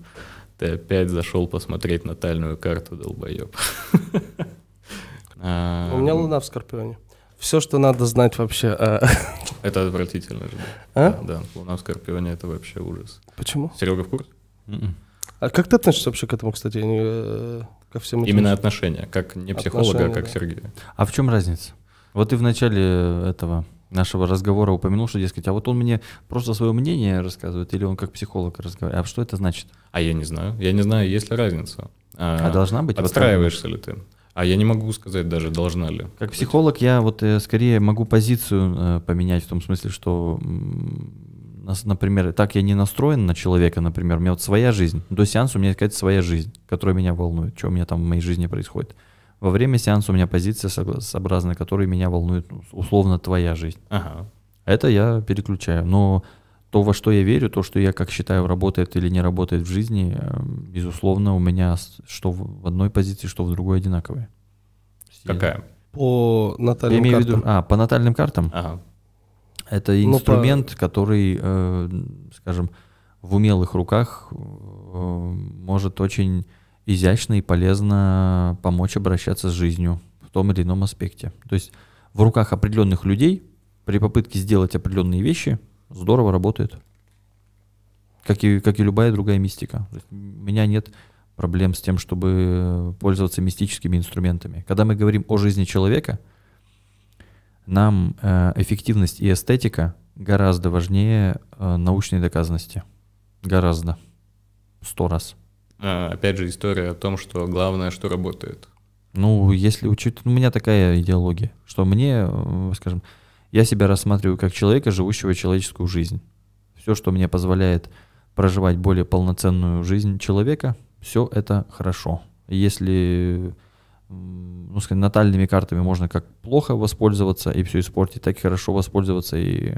Ты опять зашел посмотреть натальную карту, долбоеб. А, У меня ну. луна в Скорпионе. Все, что надо знать вообще. А. Это отвратительно же. А? Да, луна в Скорпионе — это вообще ужас. Почему? Серега в курсе? М-м. А как ты относишься вообще к этому, кстати, не, э, ко всем этим? Именно отношения, как не психолога, отношения, а как да. Сергея. А в чем разница? Вот ты в начале этого нашего разговора упомянул, что, дескать, а вот он мне просто свое мнение рассказывает, или он как психолог разговаривает. А что это значит? А я не знаю. Я не знаю, есть ли разница. А, а должна быть? Подстраиваешься ли ты? А я не могу сказать даже, должна ли. Как психолог я вот э, скорее могу позицию э, поменять в том смысле, что например, так я не настроен на человека, например, у меня вот своя жизнь. До сеанса у меня какая-то своя жизнь, которая меня волнует, что у меня там в моей жизни происходит. Во время сеанса у меня позиция, сообразно которая меня волнует ну, условно твоя жизнь. Ага. Это я переключаю. Но то, во что я верю, то, что я как считаю, работает или не работает в жизни, эм, безусловно, у меня что в одной позиции, что в другой одинаковые. Какая? По натальным я имею картам. виду, а, по натальным картам? Ага. Это ну, инструмент, по... который, э, скажем, в умелых руках э, может очень изящно и полезно помочь обращаться с жизнью в том или ином аспекте. То есть в руках определенных людей при попытке сделать определенные вещи здорово работает. Как и, как и любая другая мистика. у меня нет проблем с тем, чтобы пользоваться мистическими инструментами. Когда мы говорим о жизни человека, нам э, эффективность и эстетика гораздо важнее э, научной доказанности. Гораздо. Сто раз. А, опять же, история о том, что главное, что работает. Ну, если учитывать... У меня такая идеология, что мне, э, скажем, я себя рассматриваю как человека, живущего человеческую жизнь. Все, что мне позволяет проживать более полноценную жизнь человека, все это хорошо. Если ну, скажем, натальными картами можно как плохо воспользоваться и все испортить, так и хорошо воспользоваться и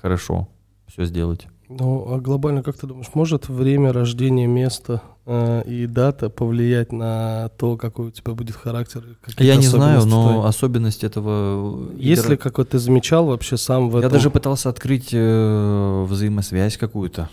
хорошо все сделать. Ну, а глобально, как ты думаешь, может время рождения места э, и дата повлиять на то, какой у тебя будет характер? Я не знаю, но твои? особенность этого... Э, Есть ли, как вот ты замечал вообще сам в этом? Я даже пытался открыть э, взаимосвязь какую-то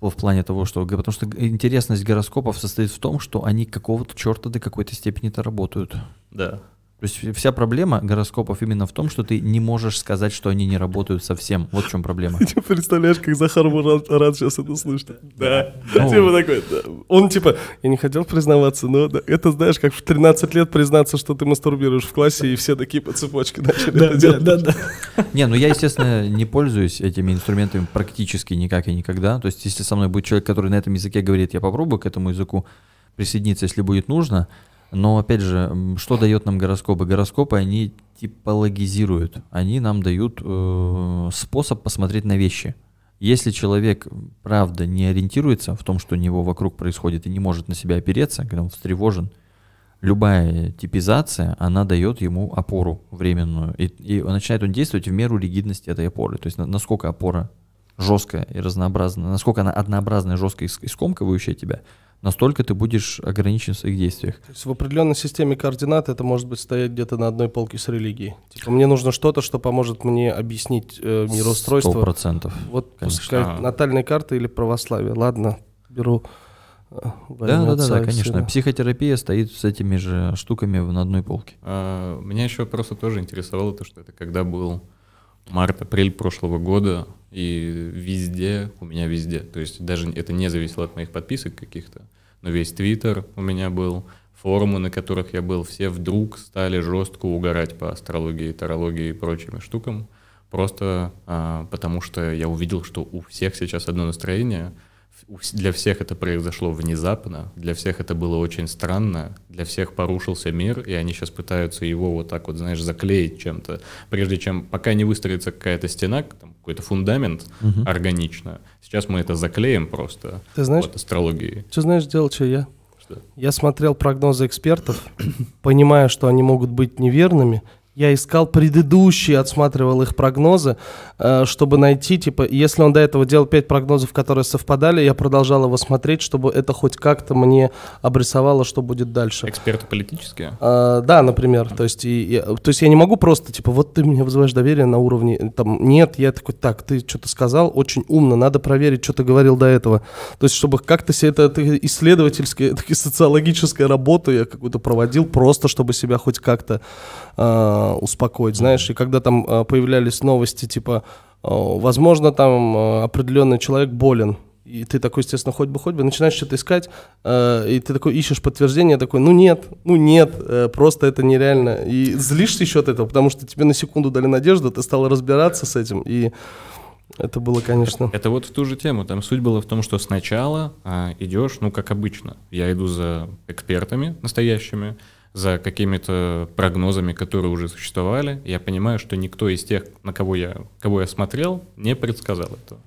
в, в плане того, что... Потому что интересность гороскопов состоит в том, что они какого-то черта до какой-то степени-то работают. Да. То есть вся проблема гороскопов именно в том, что ты не можешь сказать, что они не работают совсем. Вот в чем проблема. Ты типа, представляешь, как Захар Мурат сейчас это слышит. Да. Ну. Типа такой. Он типа, я не хотел признаваться, но это знаешь, как в 13 лет признаться, что ты мастурбируешь в классе, и все такие по цепочке начали это делать. Да, да, да. Не, ну я, естественно, не пользуюсь этими инструментами практически никак и никогда. То есть если со мной будет человек, который на этом языке говорит, я попробую к этому языку присоединиться, если будет нужно, но опять же, что дает нам гороскопы? Гороскопы, они типологизируют, они нам дают э, способ посмотреть на вещи. Если человек, правда, не ориентируется в том, что у него вокруг происходит, и не может на себя опереться, когда он встревожен, любая типизация, она дает ему опору временную. И, и начинает он действовать в меру ригидности этой опоры. То есть на, насколько опора жесткая и разнообразная, насколько она однообразная, жесткая и скомкивающая тебя – настолько ты будешь ограничен в своих действиях. То есть в определенной системе координат это может быть стоять где-то на одной полке с религией. Типа мне нужно что-то, что поможет мне объяснить э, мироустройство. Сто процентов. Вот конечно. пускай а. натальная карта или православие. Ладно, беру. Да, да, да, да, конечно. Психотерапия стоит с этими же штуками на одной полке. А, меня еще просто тоже интересовало то, что это когда был март-апрель прошлого года, и везде, у меня везде. То есть даже это не зависело от моих подписок каких-то, но весь Твиттер у меня был, форумы, на которых я был, все вдруг стали жестко угорать по астрологии, тарологии и прочим штукам, просто а, потому что я увидел, что у всех сейчас одно настроение — для всех это произошло внезапно, для всех это было очень странно, для всех порушился мир, и они сейчас пытаются его вот так вот, знаешь, заклеить чем-то, прежде чем, пока не выстроится какая-то стена, какой-то фундамент угу. органично. Сейчас мы это заклеим просто. Ты знаешь? Вот, астрологии. Ты знаешь, делал что я? Что? Я смотрел прогнозы экспертов, понимая, что они могут быть неверными, я искал предыдущие, отсматривал их прогнозы, э, чтобы найти, типа, если он до этого делал пять прогнозов, которые совпадали, я продолжал его смотреть, чтобы это хоть как-то мне обрисовало, что будет дальше. Эксперты политические? А, да, например. То есть, и, я, э, то есть я не могу просто, типа, вот ты мне вызываешь доверие на уровне, там, нет, я такой, так, ты что-то сказал, очень умно, надо проверить, что ты говорил до этого. То есть, чтобы как-то себе это, это исследовательская, такая социологическая работа я какую-то проводил, просто чтобы себя хоть как-то успокоить, знаешь, и когда там э, появлялись новости типа, э, возможно, там э, определенный человек болен, и ты такой, естественно, хоть бы, хоть бы, начинаешь что-то искать, э, и ты такой ищешь подтверждение, такой, ну нет, ну нет, э, просто это нереально. И злишься еще от этого, потому что тебе на секунду дали надежду, ты стал разбираться с этим, и это было, конечно... Это, это вот в ту же тему, там суть была в том, что сначала э, а, идешь, ну как обычно, я иду за экспертами настоящими, за какими-то прогнозами, которые уже существовали. Я понимаю, что никто из тех, на кого я, кого я смотрел, не предсказал этого.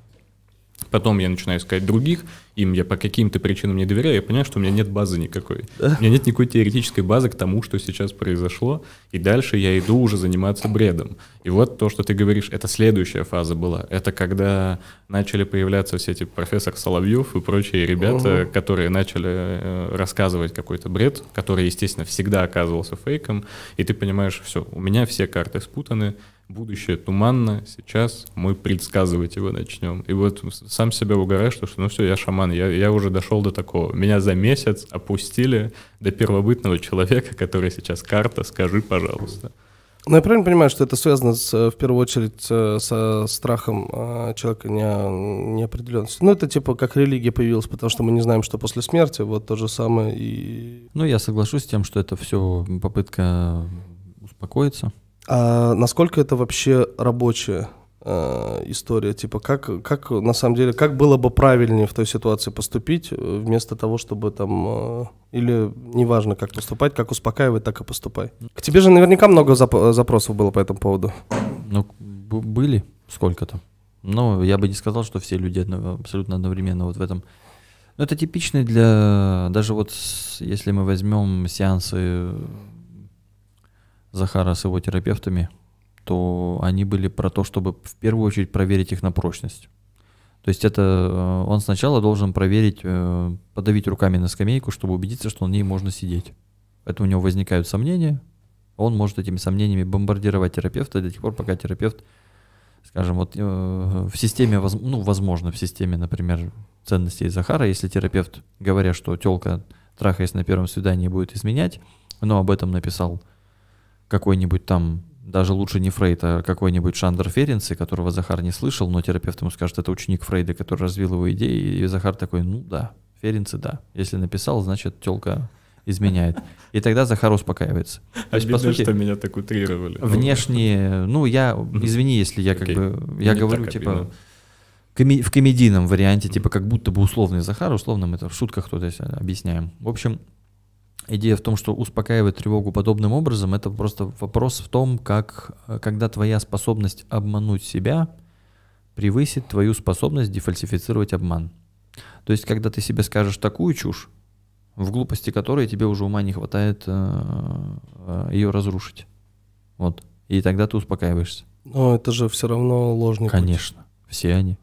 Потом я начинаю искать других, им я по каким-то причинам не доверяю, я понимаю, что у меня нет базы никакой. У меня нет никакой теоретической базы к тому, что сейчас произошло, и дальше я иду уже заниматься бредом. И вот то, что ты говоришь, это следующая фаза была. Это когда начали появляться все эти профессор Соловьев и прочие ребята, угу. которые начали э, рассказывать какой-то бред, который, естественно, всегда оказывался фейком, и ты понимаешь, все, у меня все карты спутаны, будущее туманно, сейчас мы предсказывать его начнем. И вот сам себя угораешь, что, ну все, я шаман, я, я уже дошел до такого. Меня за месяц опустили до первобытного человека, который сейчас карта, скажи, пожалуйста. Ну, я правильно понимаю, что это связано с, э, в первую очередь э, со страхом э, человека не, неопределенности? Ну, это типа как религия появилась, потому что мы не знаем, что после смерти, вот то же самое и... Ну, я соглашусь с тем, что это все попытка успокоиться, а насколько это вообще рабочая э, история? Типа, как, как на самом деле, как было бы правильнее в той ситуации поступить, э, вместо того, чтобы там... Э, или неважно, как поступать, как успокаивать, так и поступай. К тебе же наверняка много зап- э, запросов было по этому поводу. Ну, были сколько-то. Но я бы не сказал, что все люди одно, абсолютно одновременно вот в этом. Но ну, это типичный для... Даже вот если мы возьмем сеансы Захара с его терапевтами, то они были про то, чтобы в первую очередь проверить их на прочность. То есть это э, он сначала должен проверить, э, подавить руками на скамейку, чтобы убедиться, что на ней можно сидеть. Поэтому у него возникают сомнения, он может этими сомнениями бомбардировать терапевта до тех пор, пока терапевт, скажем, вот э, в системе, ну, возможно, в системе, например, ценностей Захара, если терапевт, говоря, что телка, трахаясь на первом свидании, будет изменять, но об этом написал какой-нибудь там, даже лучше не Фрейд, а какой-нибудь Шандер Ференци, которого Захар не слышал, но терапевт ему скажет, это ученик Фрейда, который развил его идеи, и Захар такой, ну да, Ференци да. Если написал, значит телка изменяет. И тогда Захар успокаивается. А по сути, что меня так утрировали. Ну, внешние, ну я, извини, если я как бы, я говорю типа в комедийном варианте, типа как будто бы условный Захар, условно мы это в шутках кто-то объясняем. В общем, Идея в том, что успокаивать тревогу подобным образом, это просто вопрос в том, как, э, когда твоя способность обмануть себя превысит твою способность дефальсифицировать обман. То есть, когда ты себе скажешь такую чушь, в глупости которой тебе уже ума не хватает э, э, ее разрушить. Вот. И тогда ты успокаиваешься. Но это же все равно ложный Конечно. Путь. Все они.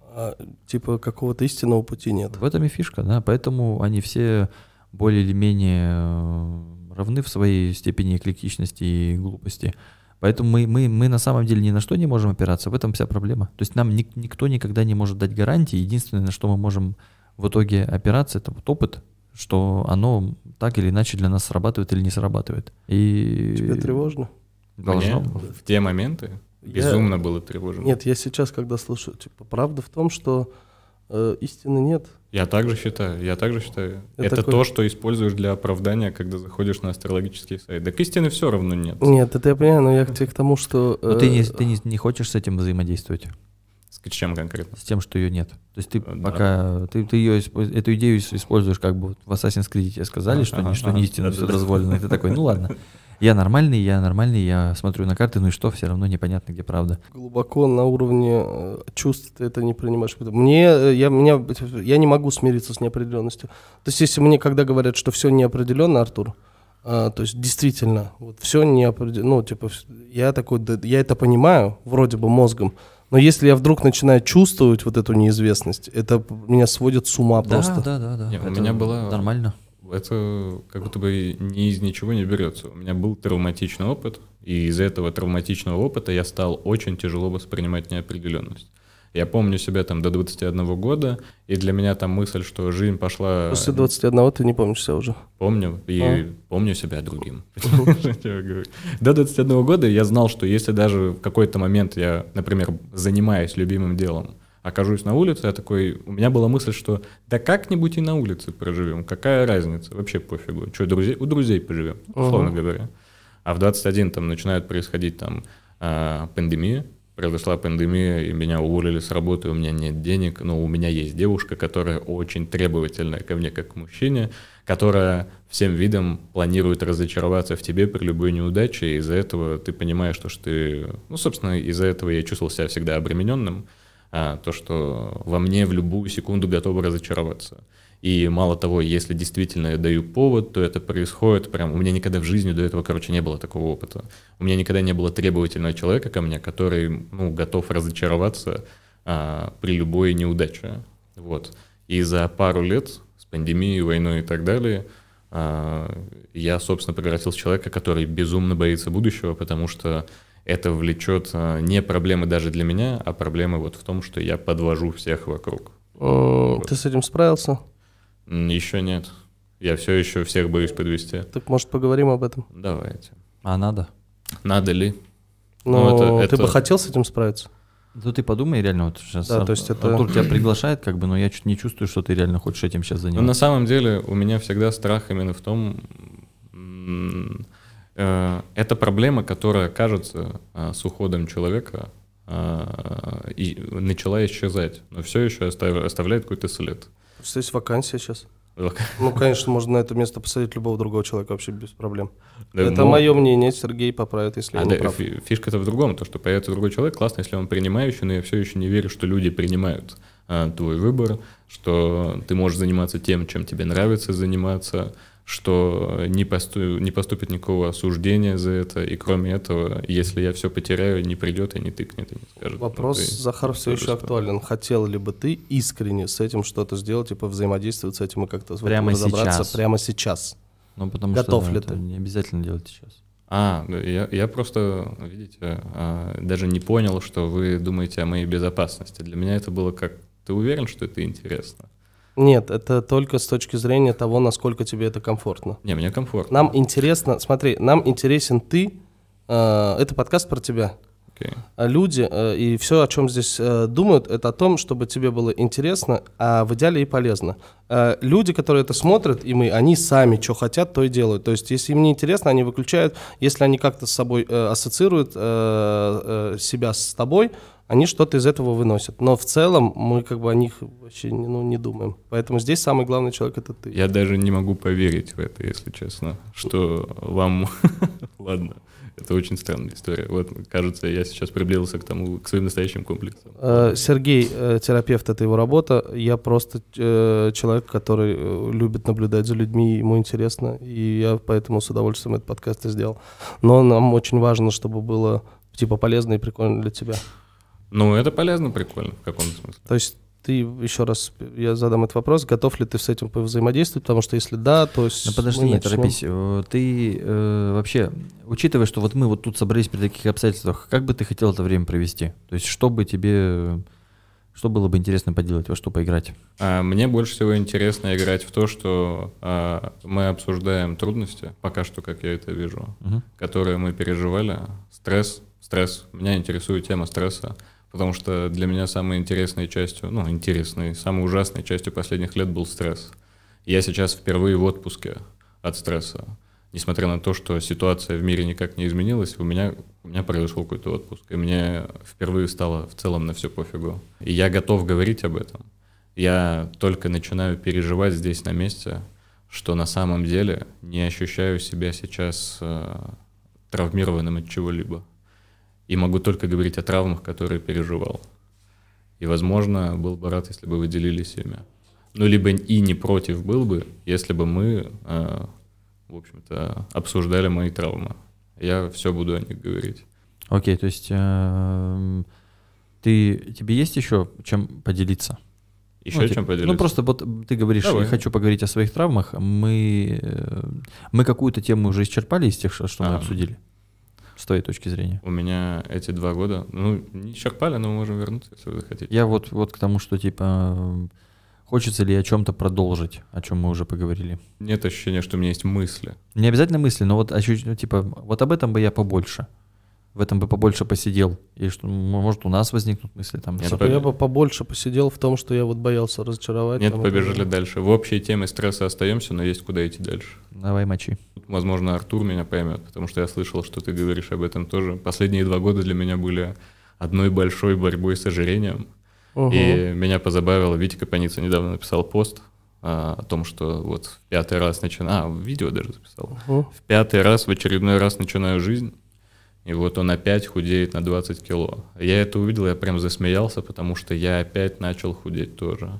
А, типа какого-то истинного пути нет. В этом и фишка, да. Поэтому они все более или менее э, равны в своей степени эклектичности и глупости. Поэтому мы, мы, мы на самом деле ни на что не можем опираться, в этом вся проблема. То есть нам ни, никто никогда не может дать гарантии, единственное, на что мы можем в итоге опираться, это вот опыт, что оно так или иначе для нас срабатывает или не срабатывает. И... Тебе тревожно? Должно. Мне в те моменты безумно я... было тревожно. Нет, я сейчас, когда слушаю, типа, правда в том, что э, истины нет. Я также считаю, я также считаю. Я это такой... то, что используешь для оправдания, когда заходишь на астрологический сайт. Да к истине все равно нет. Нет, это я понимаю, но я к, к тому, что... Э... Но ты, не, э, ты не, не хочешь с этим взаимодействовать? С чем конкретно? С тем, что ее нет. То есть ты да. пока ты, ты ее эту идею используешь, как бы в Assassin's Creed тебе сказали, а, что ага, ничто ага, не истинно, да, все да, дозволено. И ты такой, ну ладно. я нормальный, я нормальный, я смотрю на карты, ну и что, все равно непонятно, где правда. Глубоко на уровне э, чувств ты это не принимаешь. Мне, э, я, меня, я не могу смириться с неопределенностью. То есть если мне когда говорят, что все неопределенно, Артур, а, то есть действительно, вот все неопределенно, ну типа я такой, да, я это понимаю, вроде бы мозгом, но если я вдруг начинаю чувствовать вот эту неизвестность, это меня сводит с ума да, просто. Да, да, да. Не, это у меня было нормально это как будто бы ни из ничего не берется. У меня был травматичный опыт, и из этого травматичного опыта я стал очень тяжело воспринимать неопределенность. Я помню себя там до 21 года, и для меня там мысль, что жизнь пошла... После 21 ты не помнишь себя уже? Помню, и а? помню себя другим. До 21 года я знал, что если даже в какой-то момент я, например, занимаюсь любимым делом, окажусь на улице, я такой, у меня была мысль, что да как-нибудь и на улице проживем, какая разница, вообще пофигу, что друзей, у друзей поживем, условно угу. говоря. А в 21 там начинает происходить там э, а, пандемия, произошла пандемия, и меня уволили с работы, у меня нет денег, но ну, у меня есть девушка, которая очень требовательная ко мне как к мужчине, которая всем видом планирует разочароваться в тебе при любой неудаче, и из-за этого ты понимаешь, что ты... Ну, собственно, из-за этого я чувствовал себя всегда обремененным, а, то, что во мне в любую секунду готовы разочароваться. И мало того, если действительно я даю повод, то это происходит прям... У меня никогда в жизни до этого, короче, не было такого опыта. У меня никогда не было требовательного человека ко мне, который, ну, готов разочароваться а, при любой неудаче. Вот. И за пару лет с пандемией, войной и так далее а, я, собственно, превратился в человека, который безумно боится будущего, потому что это влечет а, не проблемы даже для меня, а проблемы вот в том, что я подвожу всех вокруг. Ты с этим справился? Еще нет. Я все еще всех боюсь подвести. Так может поговорим об этом? Давайте. А надо? Надо ли? Но ну, ну, это, ты бы хотел с этим справиться? Да ну, ты подумай реально, вот сейчас да, то а, есть это... Артур тебя приглашает, как бы, но я чуть не чувствую, что ты реально хочешь этим сейчас заниматься. Ну, на самом деле у меня всегда страх именно в том, Э, это проблема, которая, кажется, э, с уходом человека э, и начала исчезать, но все еще оставляет какой-то след. Просто есть вакансия сейчас. Ну, конечно, можно на это место посадить любого другого человека вообще без проблем. Да, это ну... мое мнение, Сергей поправит, если а, он да, прав. Фишка-то в другом, то, что появится другой человек, классно, если он принимающий, но я все еще не верю, что люди принимают а, твой выбор, что ты можешь заниматься тем, чем тебе нравится заниматься, что не, посту, не поступит никакого осуждения за это, и кроме этого, если я все потеряю, не придет и не тыкнет, и не скажет. Вопрос, ну, ты, Захар, все еще актуален. Хотел ли бы ты искренне с этим что-то сделать, типа взаимодействовать с этим и как-то прямо разобраться сейчас. прямо сейчас? Ну, потому Готов что, ну, ли ты? Не обязательно делать сейчас. А, я, я просто, видите, а, даже не понял, что вы думаете о моей безопасности. Для меня это было как, ты уверен, что это интересно? Нет, это только с точки зрения того, насколько тебе это комфортно. Не, мне комфортно. Нам интересно, смотри, нам интересен ты. Э, это подкаст про тебя. Okay. А люди э, и все, о чем здесь э, думают, это о том, чтобы тебе было интересно, а в идеале и полезно. Э, люди, которые это смотрят, и мы, они сами что хотят, то и делают. То есть, если им не интересно, они выключают. Если они как-то с собой э, ассоциируют э, э, себя с тобой, они что-то из этого выносят. Но в целом мы как бы о них вообще ну, не думаем. Поэтому здесь самый главный человек — это ты. Я даже не могу поверить в это, если честно, что вам... Ладно, это очень странная история. Вот, кажется, я сейчас приблизился к тому, к своим настоящим комплексам. Э, Сергей, э, терапевт, это его работа. Я просто э, человек, который любит наблюдать за людьми, ему интересно, и я поэтому с удовольствием этот подкаст и сделал. Но нам очень важно, чтобы было типа полезно и прикольно для тебя. Ну, это полезно, прикольно в каком-то смысле. То есть ты, еще раз я задам этот вопрос, готов ли ты с этим взаимодействовать, потому что если да, то... Ну подожди, не торопись. Э, ты э, вообще, учитывая, что вот мы вот тут собрались при таких обстоятельствах, как бы ты хотел это время провести? То есть что бы тебе... Что было бы интересно поделать, во что поиграть? А, мне больше всего интересно играть в то, что а, мы обсуждаем трудности, пока что, как я это вижу, угу. которые мы переживали, стресс, стресс. Меня интересует тема стресса Потому что для меня самой интересной частью, ну, интересной, самой ужасной частью последних лет был стресс. Я сейчас впервые в отпуске от стресса. Несмотря на то, что ситуация в мире никак не изменилась, у меня, у меня произошел какой-то отпуск. И мне впервые стало в целом на все пофигу. И я готов говорить об этом. Я только начинаю переживать здесь на месте, что на самом деле не ощущаю себя сейчас э, травмированным от чего-либо. И могу только говорить о травмах, которые переживал. И, возможно, был бы рад, если бы вы делились ими. Ну, либо и не против был бы, если бы мы, э, в общем-то, обсуждали мои травмы. Я все буду о них говорить. Окей, okay, то есть э, ты, тебе есть еще чем поделиться? Еще ну, чем типа, поделиться? Ну, просто вот ты говоришь, Давай. я хочу поговорить о своих травмах. Мы, э, мы какую-то тему уже исчерпали из тех, что а, мы обсудили? с твоей точки зрения? У меня эти два года, ну, не черпали, но мы можем вернуться, если вы захотите. Я вот, вот к тому, что, типа, Хочется ли о чем-то продолжить, о чем мы уже поговорили? Нет ощущения, что у меня есть мысли. Не обязательно мысли, но вот ощущение, ну, типа, вот об этом бы я побольше в этом бы побольше посидел. И что, может, у нас возникнут мысли там. Нет, я бы побольше посидел в том, что я вот боялся разочаровать. Нет, побежали как... дальше. В общей теме стресса остаемся, но есть куда идти дальше. Давай мочи. Возможно, Артур меня поймет, потому что я слышал, что ты говоришь об этом тоже. Последние два года для меня были одной большой борьбой с ожирением. Угу. И меня позабавило, Витя Капаница недавно написал пост а, о том, что вот в пятый раз начинаю... А, видео даже записал. Угу. В пятый раз, в очередной раз начинаю жизнь и вот он опять худеет на 20 кило. Я это увидел, я прям засмеялся, потому что я опять начал худеть тоже.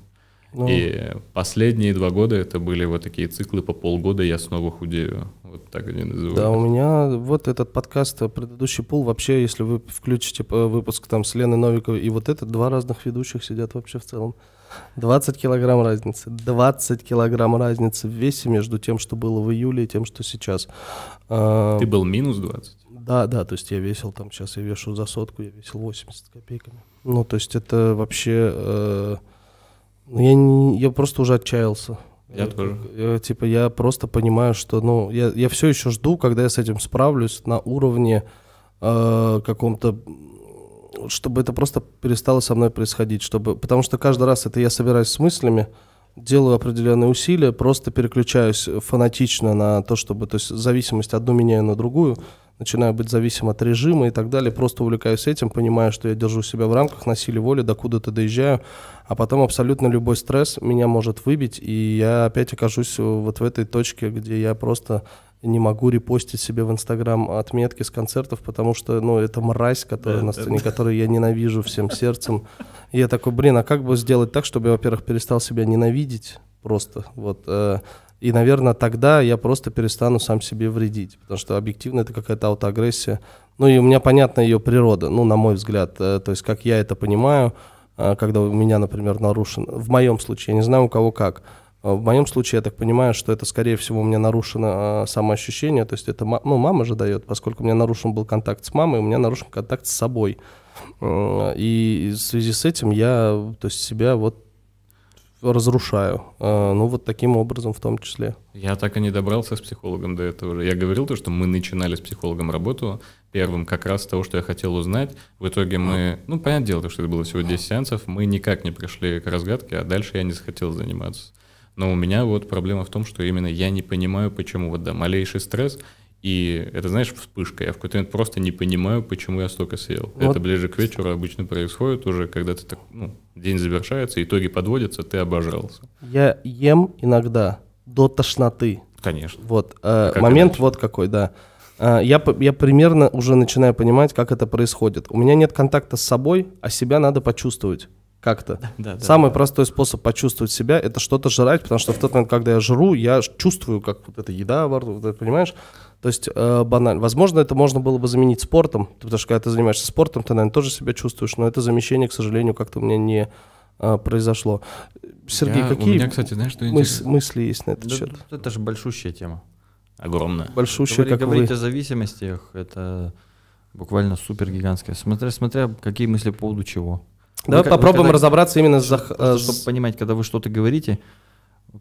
Ну. И последние два года это были вот такие циклы по полгода я снова худею. Вот так они называются. Да, у меня вот этот подкаст э, предыдущий пол вообще, если вы включите э, выпуск там с Леной Новиковой и вот это, два разных ведущих сидят вообще в целом. 20 килограмм разницы. 20 килограмм разницы в весе между тем, что было в июле и тем, что сейчас. А, Ты был минус 20? Да, да, то есть я весил там, сейчас я вешу за сотку, я весил 80 копейками. Ну, то есть это вообще... Э, ну, я, не, я просто уже отчаялся. Я, я э, тоже. Я, э, типа, я просто понимаю, что, ну, я, я все еще жду, когда я с этим справлюсь на уровне э, каком-то чтобы это просто перестало со мной происходить, чтобы, потому что каждый раз это я собираюсь с мыслями, делаю определенные усилия, просто переключаюсь фанатично на то, чтобы, то есть зависимость одну меняю на другую, начинаю быть зависим от режима и так далее, просто увлекаюсь этим, понимаю, что я держу себя в рамках, на силе воли, докуда-то доезжаю, а потом абсолютно любой стресс меня может выбить, и я опять окажусь э, вот в этой точке, где я просто не могу репостить себе в Инстаграм отметки с концертов, потому что, ну, это мразь, которая на сцене, которую я ненавижу всем сердцем. И я такой, блин, а как бы сделать так, чтобы я, во-первых, перестал себя ненавидеть просто, вот, э, и, наверное, тогда я просто перестану сам себе вредить, потому что объективно это какая-то аутоагрессия. Ну и у меня понятна ее природа, ну, на мой взгляд, э, то есть как я это понимаю, э, когда у меня, например, нарушен, в моем случае, я не знаю у кого как, э, в моем случае я так понимаю, что это, скорее всего, у меня нарушено самоощущение, то есть это, ну, мама же дает, поскольку у меня нарушен был контакт с мамой, у меня нарушен контакт с собой. И в связи с этим я, то есть себя вот разрушаю. А, ну, вот таким образом в том числе. Я так и не добрался с психологом до этого. Я говорил то, что мы начинали с психологом работу первым как раз с того, что я хотел узнать. В итоге мы, ну, понятное дело, что это было всего 10 сеансов, мы никак не пришли к разгадке, а дальше я не захотел заниматься. Но у меня вот проблема в том, что именно я не понимаю, почему вот да, малейший стресс, и это, знаешь, вспышка. Я в какой-то момент просто не понимаю, почему я столько съел. Вот. Это ближе к вечеру обычно происходит уже, когда ты так, ну, день завершается, итоги подводятся, ты обожрался. Я ем иногда до тошноты. Конечно. Вот. Э, а как момент иначе? вот какой, да. Э, я, я примерно уже начинаю понимать, как это происходит. У меня нет контакта с собой, а себя надо почувствовать как-то. Да, да, Самый да, простой способ почувствовать себя – это что-то жрать, потому что в тот момент, когда я жру, я чувствую, как вот эта еда во рту, понимаешь? То есть э, банально. Возможно, это можно было бы заменить спортом, потому что когда ты занимаешься спортом, ты, наверное, тоже себя чувствуешь, но это замещение, к сожалению, как-то у меня не э, произошло. Сергей, я, какие у меня, кстати, знаешь, что мыс- мысли есть на этот да, счет? Это же большущая тема. Огромная. Большущая, Говори, как Говорить вы... о зависимостях, это буквально супер гигантская. Смотря, смотря какие мысли по поводу чего. Давай вы, попробуем вы, когда, разобраться именно с... Чтобы э, понимать, когда вы что-то говорите,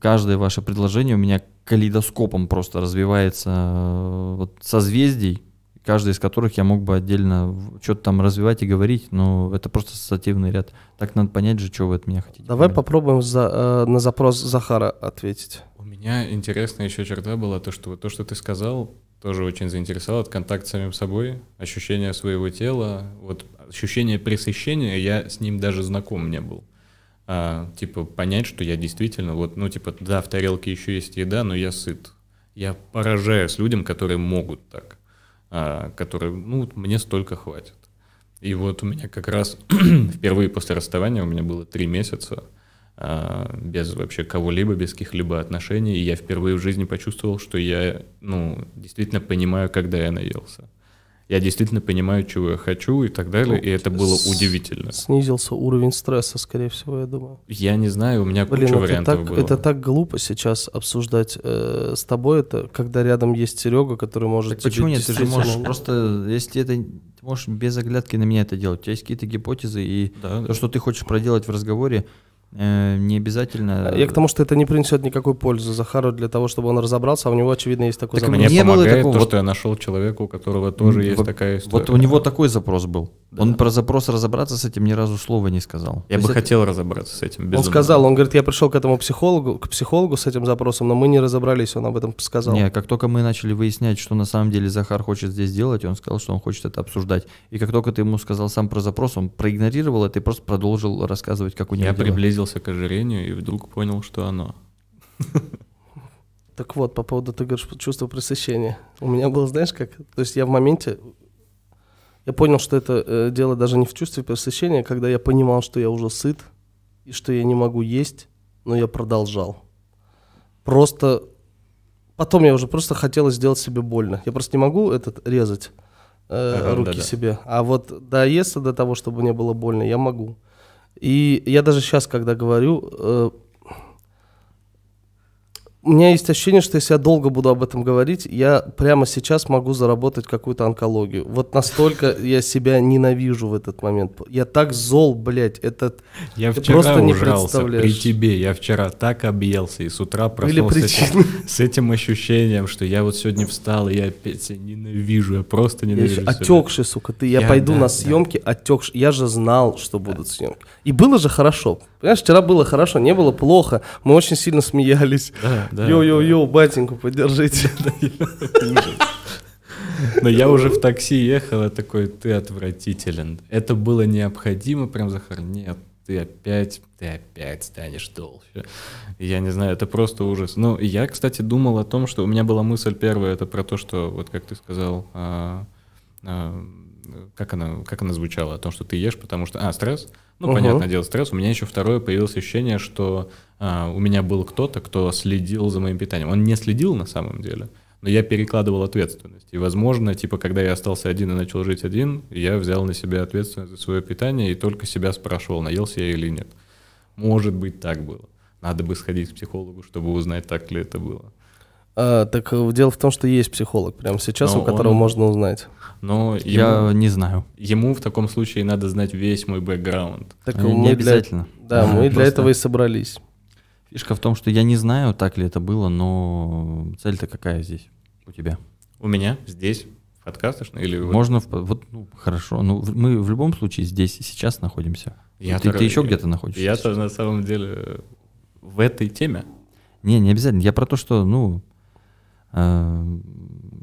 каждое ваше предложение у меня калейдоскопом просто развивается э, вот, созвездий, каждый из которых я мог бы отдельно что-то там развивать и говорить, но это просто ассоциативный ряд. Так надо понять же, что вы от меня хотите. Давай понять. попробуем за, э, на запрос Захара ответить. У меня интересная еще черта была, то, что то, что ты сказал, тоже очень заинтересовал заинтересовало. Контакт с самим собой, ощущение своего тела, вот ощущение пресыщения, я с ним даже знаком не был а, типа, понять, что я действительно, вот, ну, типа, да, в тарелке еще есть еда, но я сыт. Я поражаюсь людям, которые могут так, а, которые, ну, мне столько хватит. И вот у меня как раз впервые после расставания у меня было три месяца а, без вообще кого-либо, без каких-либо отношений, и я впервые в жизни почувствовал, что я, ну, действительно понимаю, когда я наелся я действительно понимаю, чего я хочу и так далее, ну, и это было удивительно. Снизился уровень стресса, скорее всего, я думаю. Я не знаю, у меня Блин, куча это вариантов так, было. Это так глупо сейчас обсуждать э, с тобой это, когда рядом есть Серега, который может так тебе почему нет, ты же можешь просто, если это, ты можешь без оглядки на меня это делать, у тебя есть какие-то гипотезы, и да, то, да. что ты хочешь проделать в разговоре, Э, не обязательно. Я к тому, что это не принесет никакой пользы Захару для того, чтобы он разобрался, а у него, очевидно, есть такой так запрос. Мне не было такого... то, вот... что я нашел человека, у которого тоже есть такая история. Вот у него такой запрос был. Да. Он про запрос разобраться с этим ни разу слова не сказал. Я то бы это... хотел разобраться с этим. Безумно. Он сказал, он говорит, я пришел к этому психологу, к психологу с этим запросом, но мы не разобрались, он об этом сказал. Не, как только мы начали выяснять, что на самом деле Захар хочет здесь делать, он сказал, что он хочет это обсуждать. И как только ты ему сказал сам про запрос, он проигнорировал это и просто продолжил рассказывать, как у него Я дела. приблизил пригляделся к ожирению и вдруг понял, что оно. Так вот, по поводу, ты говоришь, чувство пресыщения. У меня было, знаешь, как... То есть я в моменте... Я понял, что это э, дело даже не в чувстве пресыщения, когда я понимал, что я уже сыт и что я не могу есть, но я продолжал. Просто... Потом я уже просто хотел сделать себе больно. Я просто не могу этот резать э, а, руки да, да. себе. А вот доесться до того, чтобы не было больно, я могу. И я даже сейчас, когда говорю, э, у меня есть ощущение, что если я долго буду об этом говорить, я прямо сейчас могу заработать какую-то онкологию. Вот настолько я себя ненавижу в этот момент. Я так зол, блядь, этот... Я вчера просто не ужался при тебе, я вчера так объелся и с утра проснулся с этим, с этим ощущением, что я вот сегодня встал, и я опять себя ненавижу, я просто ненавижу я Отекший, сука, ты, я, я пойду да, на съемки, да. отекший. Я же знал, что будут да. съемки. И было же хорошо, Понимаешь, вчера было хорошо, не было плохо. Мы очень сильно смеялись. Йо-йо-йо, батеньку, поддержите. Но я уже в такси ехал, и такой, ты отвратителен. Это было необходимо, прям, Захар, нет, ты опять, ты опять станешь толще. Я не знаю, это просто ужас. Ну, я, кстати, думал о том, что у меня была мысль первая, это про то, что, вот как ты сказал, а, а, как она, как она звучала, о том, что ты ешь, потому что... А, стресс? Ну, угу. понятное дело, стресс. У меня еще второе появилось ощущение, что а, у меня был кто-то, кто следил за моим питанием. Он не следил на самом деле, но я перекладывал ответственность. И, возможно, типа, когда я остался один и начал жить один, я взял на себя ответственность за свое питание и только себя спрашивал, наелся я или нет. Может быть, так было. Надо бы сходить к психологу, чтобы узнать, так ли это было. А, так э, дело в том, что есть психолог прямо сейчас, Но у которого он... можно узнать. Но я не знаю. Ему в таком случае надо знать весь мой бэкграунд. Так э, не мы обязательно. Для... Да, мы для этого и собрались. Фишка в том, что я не знаю, так ли это было, но цель-то какая здесь у тебя? У меня здесь подкастах или можно в, вот ну, хорошо ну мы в любом случае здесь сейчас находимся я ты, ты еще где-то находишься я то на самом деле в этой теме не не обязательно я про то что ну Эм,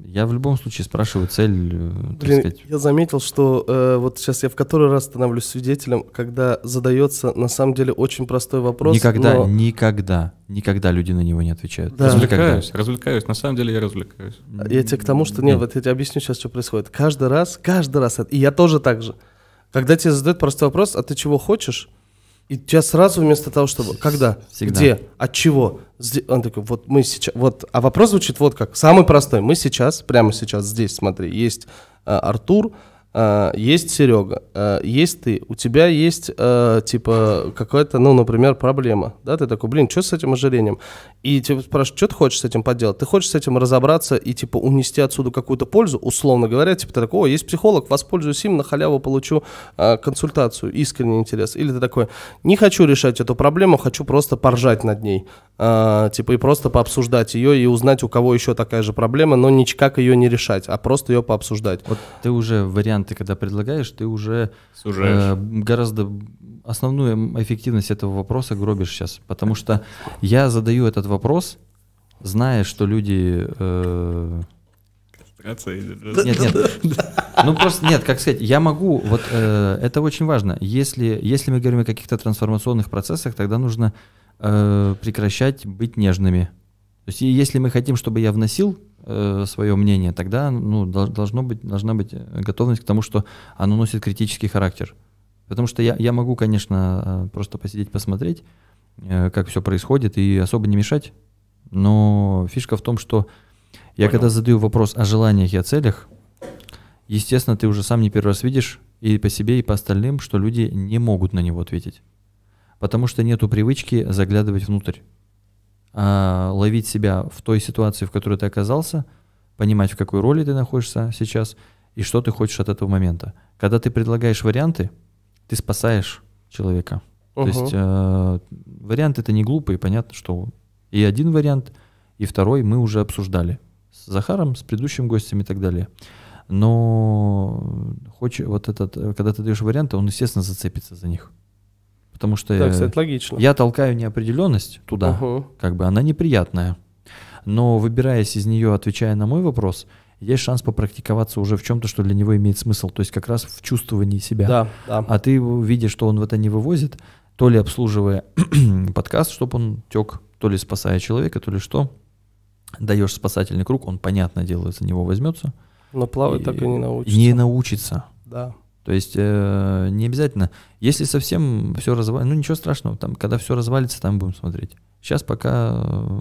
я в любом случае спрашиваю цель. Э, Блин, сказать. я заметил, что э, вот сейчас я в который раз становлюсь свидетелем, когда задается на самом деле очень простой вопрос. Никогда, но... никогда, никогда люди на него не отвечают. Да. Развлекаюсь, никогда. развлекаюсь. На самом деле я развлекаюсь. Я тебе к тому, что нет, нет, вот я тебе объясню сейчас, что происходит. Каждый раз, каждый раз, и я тоже так же. Когда тебе задают простой вопрос, а ты чего хочешь? И тебя сразу вместо того, чтобы когда, Всегда. где, от а чего, он такой, вот мы сейчас, вот, а вопрос звучит вот как, самый простой, мы сейчас, прямо сейчас здесь, смотри, есть э, Артур, «А, есть Серега, а, есть ты, у тебя есть, а, типа, какая-то, ну, например, проблема, да, ты такой, блин, что с этим ожирением? И типа спрашивают, что ты хочешь с этим поделать? Ты хочешь с этим разобраться и, типа, унести отсюда какую-то пользу, условно говоря, типа, ты такой, о, есть психолог, воспользуюсь им, на халяву получу консультацию, искренний интерес. Или ты такой, не хочу решать эту проблему, хочу просто поржать над ней, типа, и просто пообсуждать ее и узнать, у кого еще такая же проблема, но никак ее не решать, а просто ее пообсуждать. Вот ты уже вариант варианты, когда предлагаешь, ты уже э, гораздо основную эффективность этого вопроса гробишь сейчас. Потому что я задаю этот вопрос, зная, что люди... Э, нет, нет. Ну просто нет, как сказать, я могу, вот э, это очень важно. Если, если мы говорим о каких-то трансформационных процессах, тогда нужно э, прекращать быть нежными. То есть если мы хотим, чтобы я вносил э, свое мнение, тогда ну, должно быть, должна быть готовность к тому, что оно носит критический характер. Потому что я, я могу, конечно, э, просто посидеть, посмотреть, э, как все происходит, и особо не мешать. Но фишка в том, что я Понял. когда задаю вопрос о желаниях и о целях, естественно, ты уже сам не первый раз видишь и по себе, и по остальным, что люди не могут на него ответить. Потому что нету привычки заглядывать внутрь а, ловить себя в той ситуации, в которой ты оказался, понимать, в какой роли ты находишься сейчас и что ты хочешь от этого момента. Когда ты предлагаешь варианты, ты спасаешь человека. Угу. То есть э, варианты это не глупые, понятно, что и один вариант, и второй мы уже обсуждали с Захаром, с предыдущим гостем и так далее. Но э, хочешь, вот этот, э, когда ты даешь варианты, он, естественно, зацепится за них потому что да, э, кстати, логично. я толкаю неопределенность туда, угу. как бы она неприятная. Но выбираясь из нее, отвечая на мой вопрос, есть шанс попрактиковаться уже в чем-то, что для него имеет смысл, то есть как раз в чувствовании себя. Да, да. А ты, видя, что он в это не вывозит, то ли обслуживая подкаст, чтобы он тек, то ли спасая человека, то ли что, даешь спасательный круг, он, понятное дело, за него возьмется. Но плавать и, так и не научится. Не научится. Да. То есть э, не обязательно. Если совсем все развалится, ну ничего страшного, там, когда все развалится, там будем смотреть. Сейчас пока э,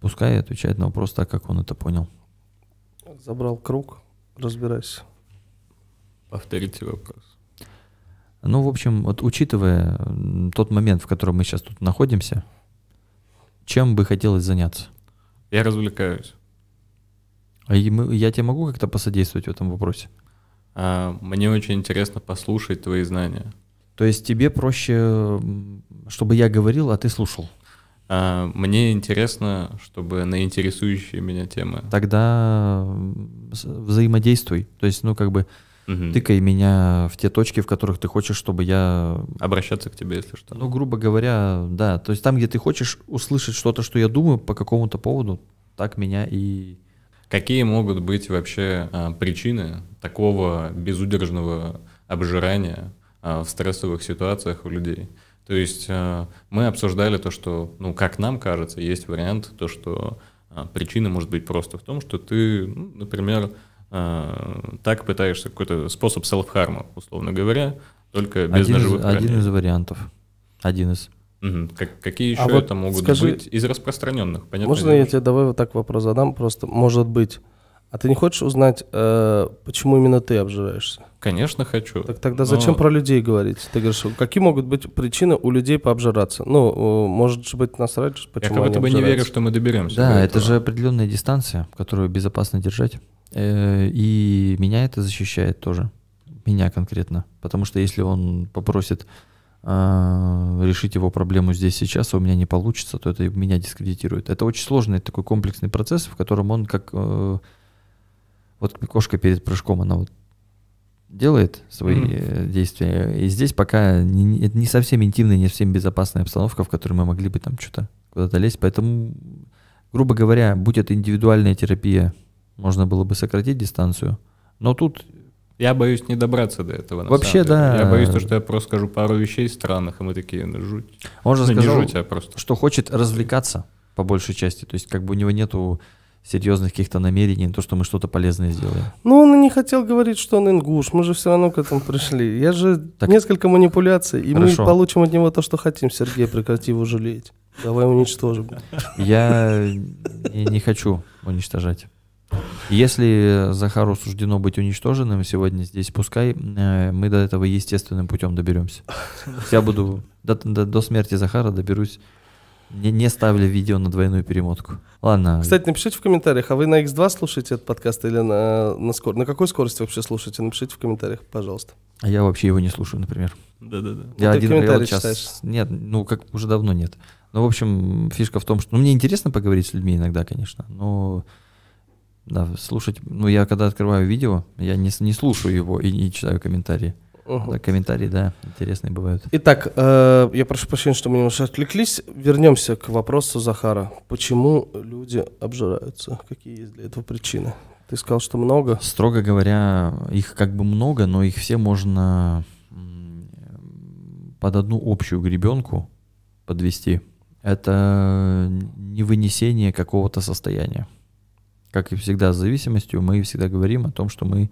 пускай отвечает на вопрос так, как он это понял. Забрал круг, разбирайся. Повторите вопрос. Ну, в общем, вот учитывая тот момент, в котором мы сейчас тут находимся, чем бы хотелось заняться? Я развлекаюсь. А я тебе могу как-то посодействовать в этом вопросе? А, мне очень интересно послушать твои знания. То есть тебе проще, чтобы я говорил, а ты слушал? А, мне интересно, чтобы на интересующие меня темы. Тогда взаимодействуй. То есть, ну, как бы угу. тыкай меня в те точки, в которых ты хочешь, чтобы я... Обращаться к тебе, если что. Ну, грубо говоря, да. То есть там, где ты хочешь услышать что-то, что я думаю по какому-то поводу, так меня и Какие могут быть вообще а, причины такого безудержного обжирания а, в стрессовых ситуациях у людей? То есть а, мы обсуждали то, что, ну, как нам кажется, есть вариант, то, что причина может быть просто в том, что ты, ну, например, так пытаешься какой-то способ селфхарма, условно говоря, только без один ножевых из, Один из вариантов. Один из. Как, какие еще а вот это могут скажи, быть из распространенных? Понятно можно я тебе давай вот так вопрос задам? Просто, может быть, а ты не хочешь узнать, э, почему именно ты обжираешься? Конечно, хочу. Так тогда зачем про людей говорить? Ты говоришь, какие могут быть причины у людей пообжираться? Ну, э, может же быть, насрать, почему Я как будто бы не верю, что мы доберемся. Да, до это же определенная дистанция, которую безопасно держать. Э, и меня это защищает тоже. Меня конкретно. Потому что если он попросит а, решить его проблему здесь сейчас, а у меня не получится, то это меня дискредитирует. Это очень сложный такой комплексный процесс, в котором он как э, вот кошка перед прыжком, она вот делает свои mm-hmm. действия. И здесь пока не, не совсем интимная, не совсем безопасная обстановка, в которой мы могли бы там что-то куда-то лезть. Поэтому, грубо говоря, будь это индивидуальная терапия, можно было бы сократить дистанцию. Но тут я боюсь не добраться до этого. Вообще, да. Я боюсь, то, что я просто скажу пару вещей странных, и мы такие, ну, жуть. Он же ну, сказал, не жуть, а просто. что хочет развлекаться, по большей части. То есть как бы у него нету серьезных каких-то намерений, то, что мы что-то полезное сделаем. Ну, он не хотел говорить, что он ингуш. Мы же все равно к этому пришли. Я же так... несколько манипуляций, и Хорошо. мы получим от него то, что хотим. Сергей, прекрати его жалеть. Давай уничтожим. Я не хочу уничтожать. Если Захару суждено быть уничтоженным сегодня здесь, пускай э, мы до этого естественным путем доберемся. Я буду до, до, до смерти Захара доберусь не, не ставлю видео на двойную перемотку. Ладно. Кстати, напишите в комментариях, а вы на X2 слушаете этот подкаст или на, на, скор... на какой скорости вообще слушаете? Напишите в комментариях, пожалуйста. А я вообще его не слушаю, например. Да-да-да. Ну, я ну, один я вот сейчас... Читаешь? Нет, ну как уже давно нет. Ну, в общем, фишка в том, что... Ну, мне интересно поговорить с людьми иногда, конечно, но да, слушать, ну я когда открываю видео, я не, не слушаю его и не читаю комментарии. Угу. Да, комментарии, да, интересные бывают. Итак, э, я прошу прощения, что мы немножко отвлеклись. Вернемся к вопросу Захара. Почему люди обжираются? Какие есть для этого причины? Ты сказал, что много. Строго говоря, их как бы много, но их все можно под одну общую гребенку подвести. Это невынесение какого-то состояния как и всегда с зависимостью, мы всегда говорим о том, что мы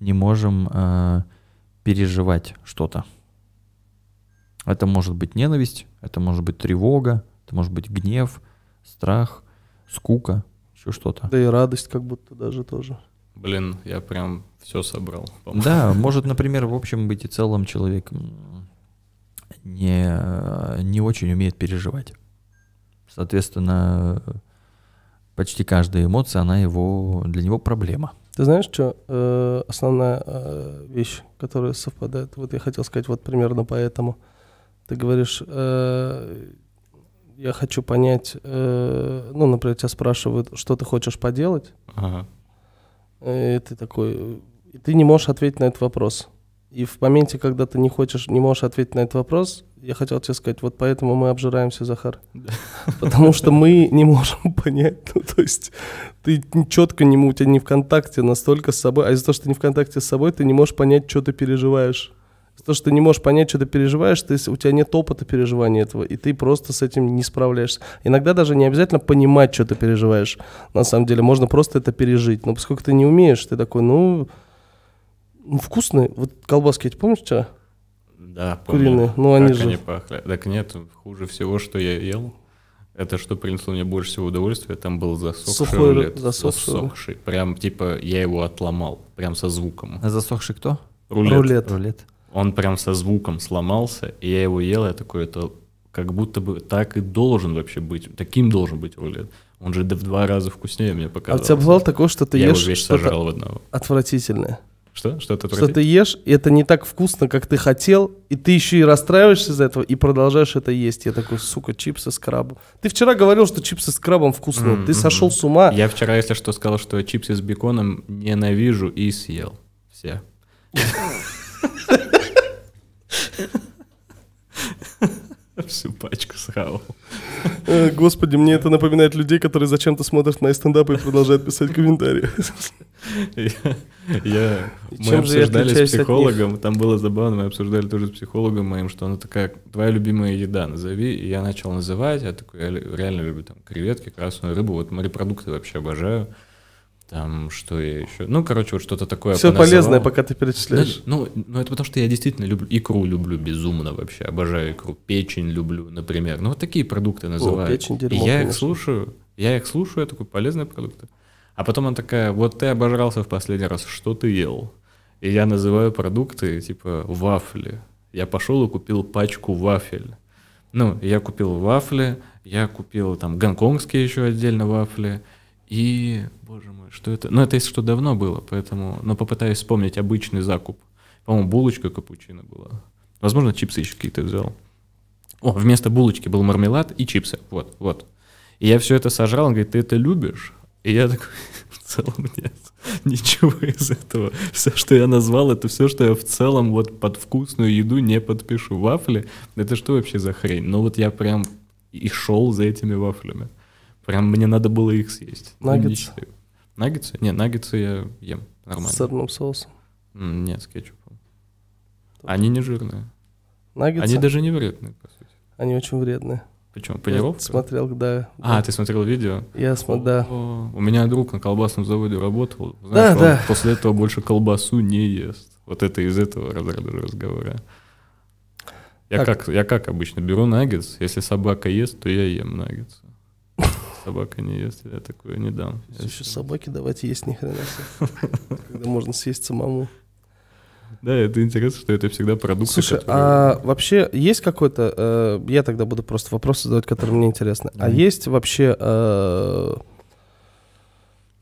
не можем э, переживать что-то. Это может быть ненависть, это может быть тревога, это может быть гнев, страх, скука, еще что-то. Да и радость как будто даже тоже. Блин, я прям все собрал. Да, может, например, в общем быть и целом человек не, не очень умеет переживать. Соответственно, почти каждая эмоция, она его, для него проблема. Ты знаешь, что э, основная э, вещь, которая совпадает, вот я хотел сказать вот примерно поэтому. Ты говоришь, э, я хочу понять, э, ну, например, тебя спрашивают, что ты хочешь поделать, ага. Э, и ты такой, и ты не можешь ответить на этот вопрос. И в моменте, когда ты не хочешь, не можешь ответить на этот вопрос, я хотел тебе сказать, вот поэтому мы обжираемся, Захар. Потому что мы не можем понять, ну, то есть ты четко не, у тебя не в контакте настолько с собой, а из-за того, что ты не в контакте с собой, ты не можешь понять, что ты переживаешь. Из-за того, что ты не можешь понять, что ты переживаешь, то есть у тебя нет опыта переживания этого, и ты просто с этим не справляешься. Иногда даже не обязательно понимать, что ты переживаешь. На самом деле, можно просто это пережить. Но поскольку ты не умеешь, ты такой, ну, ну, вкусные. Вот колбаски эти помнишь вчера? Да, помню. Куриные, ну они же... Они пахли. Так нет, хуже всего, что я ел, это что принесло мне больше всего удовольствия, там был засохший Сухой, рулет. Засохший. засохший. Прям типа я его отломал, прям со звуком. А засохший кто? Рулет. Рулет. Рулет. Он прям со звуком сломался, и я его ел, я такой, это как будто бы так и должен вообще быть, таким должен быть рулет. Он же в два раза вкуснее мне показалось. А у тебя бывало такое, что ты я ешь что-то отвратительное? Что? Что ты Что ты ешь, это не так вкусно, как ты хотел, и ты еще и расстраиваешься из-за этого, и продолжаешь это есть. Я такой, сука, чипсы с крабом. Ты вчера говорил, что чипсы с крабом вкусные. Mm-hmm. Ты сошел с ума. Я вчера, если что, сказал, что чипсы с беконом ненавижу и съел. Все. Всю пачку схавал. Э, господи, мне это напоминает людей, которые зачем-то смотрят мои стендапы и продолжают писать комментарии. Я, я мы обсуждали я с психологом, там было забавно, мы обсуждали тоже с психологом моим, что она такая, твоя любимая еда, назови. И я начал называть, я такой, я реально люблю там креветки, красную рыбу, вот морепродукты вообще обожаю. Там, что я еще... Ну, короче, вот что-то такое Все полезное, пока ты перечисляешь. Да, ну, ну, это потому что я действительно люблю... Икру люблю безумно вообще. Обожаю икру. Печень люблю, например. Ну, вот такие продукты называют. О, печень, дерьмо, И я конечно. их слушаю. Я их слушаю, я такой, полезные продукты. А потом она такая, вот ты обожрался в последний раз, что ты ел? И я называю продукты, типа, вафли. Я пошел и купил пачку вафель. Ну, я купил вафли, я купил там гонконгские еще отдельно вафли, и, боже мой, что это? Ну, это если что давно было, поэтому... Но попытаюсь вспомнить обычный закуп. По-моему, булочка капучино была. Возможно, чипсы еще какие-то взял. О, вместо булочки был мармелад и чипсы. Вот, вот. И я все это сожрал, он говорит, ты это любишь? И я такой, в целом нет, ничего из этого. Все, что я назвал, это все, что я в целом вот под вкусную еду не подпишу. Вафли, это что вообще за хрень? Ну вот я прям и шел за этими вафлями. Прям мне надо было их съесть. Ну, наггетсы? Наггетсы? Не, наггетсы я ем нормально. С сырным соусом? Нет, с кетчупом. Тоже. Они не жирные. Наггетсы? Они даже не вредные, по сути. Они очень вредные. Почему? Полировка? Я смотрел, да. А, ты смотрел видео? Я смотрел, да. У меня друг на колбасном заводе работал. Знаешь, да, да. После этого больше колбасу не ест. Вот это из этого разговора. Я так. как, я как обычно беру наггетс, если собака ест, то я ем наггетс. Собака не ест, я такое не дам. Еще собаки давать есть ни хрена Когда можно съесть самому. Да, это интересно, что это всегда продукты. Слушай, которые... а вообще есть какой-то... Э, я тогда буду просто вопросы задавать, которые мне интересны. Mm-hmm. А есть вообще э,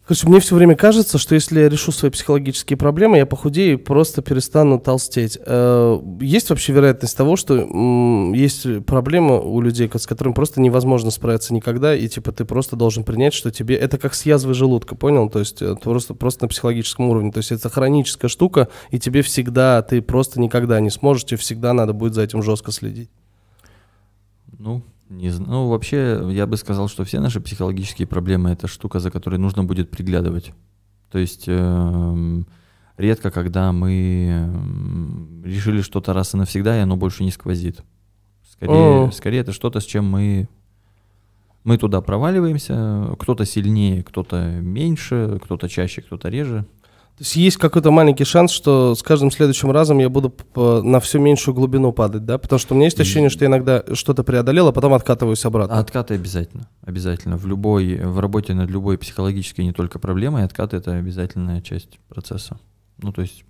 Короче, мне все время кажется, что если я решу свои психологические проблемы, я похудею и просто перестану толстеть. Э, есть вообще вероятность того, что есть проблема у людей, с которыми просто невозможно справиться никогда, и типа ты просто должен принять, что тебе... Это как с язвой желудка, понял? То есть э, просто, просто на психологическом уровне. То есть это хроническая штука, и тебе всегда, ты просто никогда не сможешь, тебе всегда надо будет за этим жестко следить. Ну, не, ну, вообще, я бы сказал, что все наши психологические проблемы это штука, за которой нужно будет приглядывать. То есть э, редко, когда мы эм, решили что-то раз и навсегда, и оно больше не сквозит. Скорее, скорее это что-то, с чем мы мы туда проваливаемся. Кто-то сильнее, кто-то меньше, кто-то чаще, кто-то реже. То есть есть какой-то маленький шанс, что с каждым следующим разом я буду на все меньшую глубину падать, да? Потому что у меня есть ощущение, что я иногда что-то преодолел, а потом откатываюсь обратно. откаты обязательно, обязательно. В любой, в работе над любой психологической не только проблемой, откаты — это обязательная часть процесса. Ну, то есть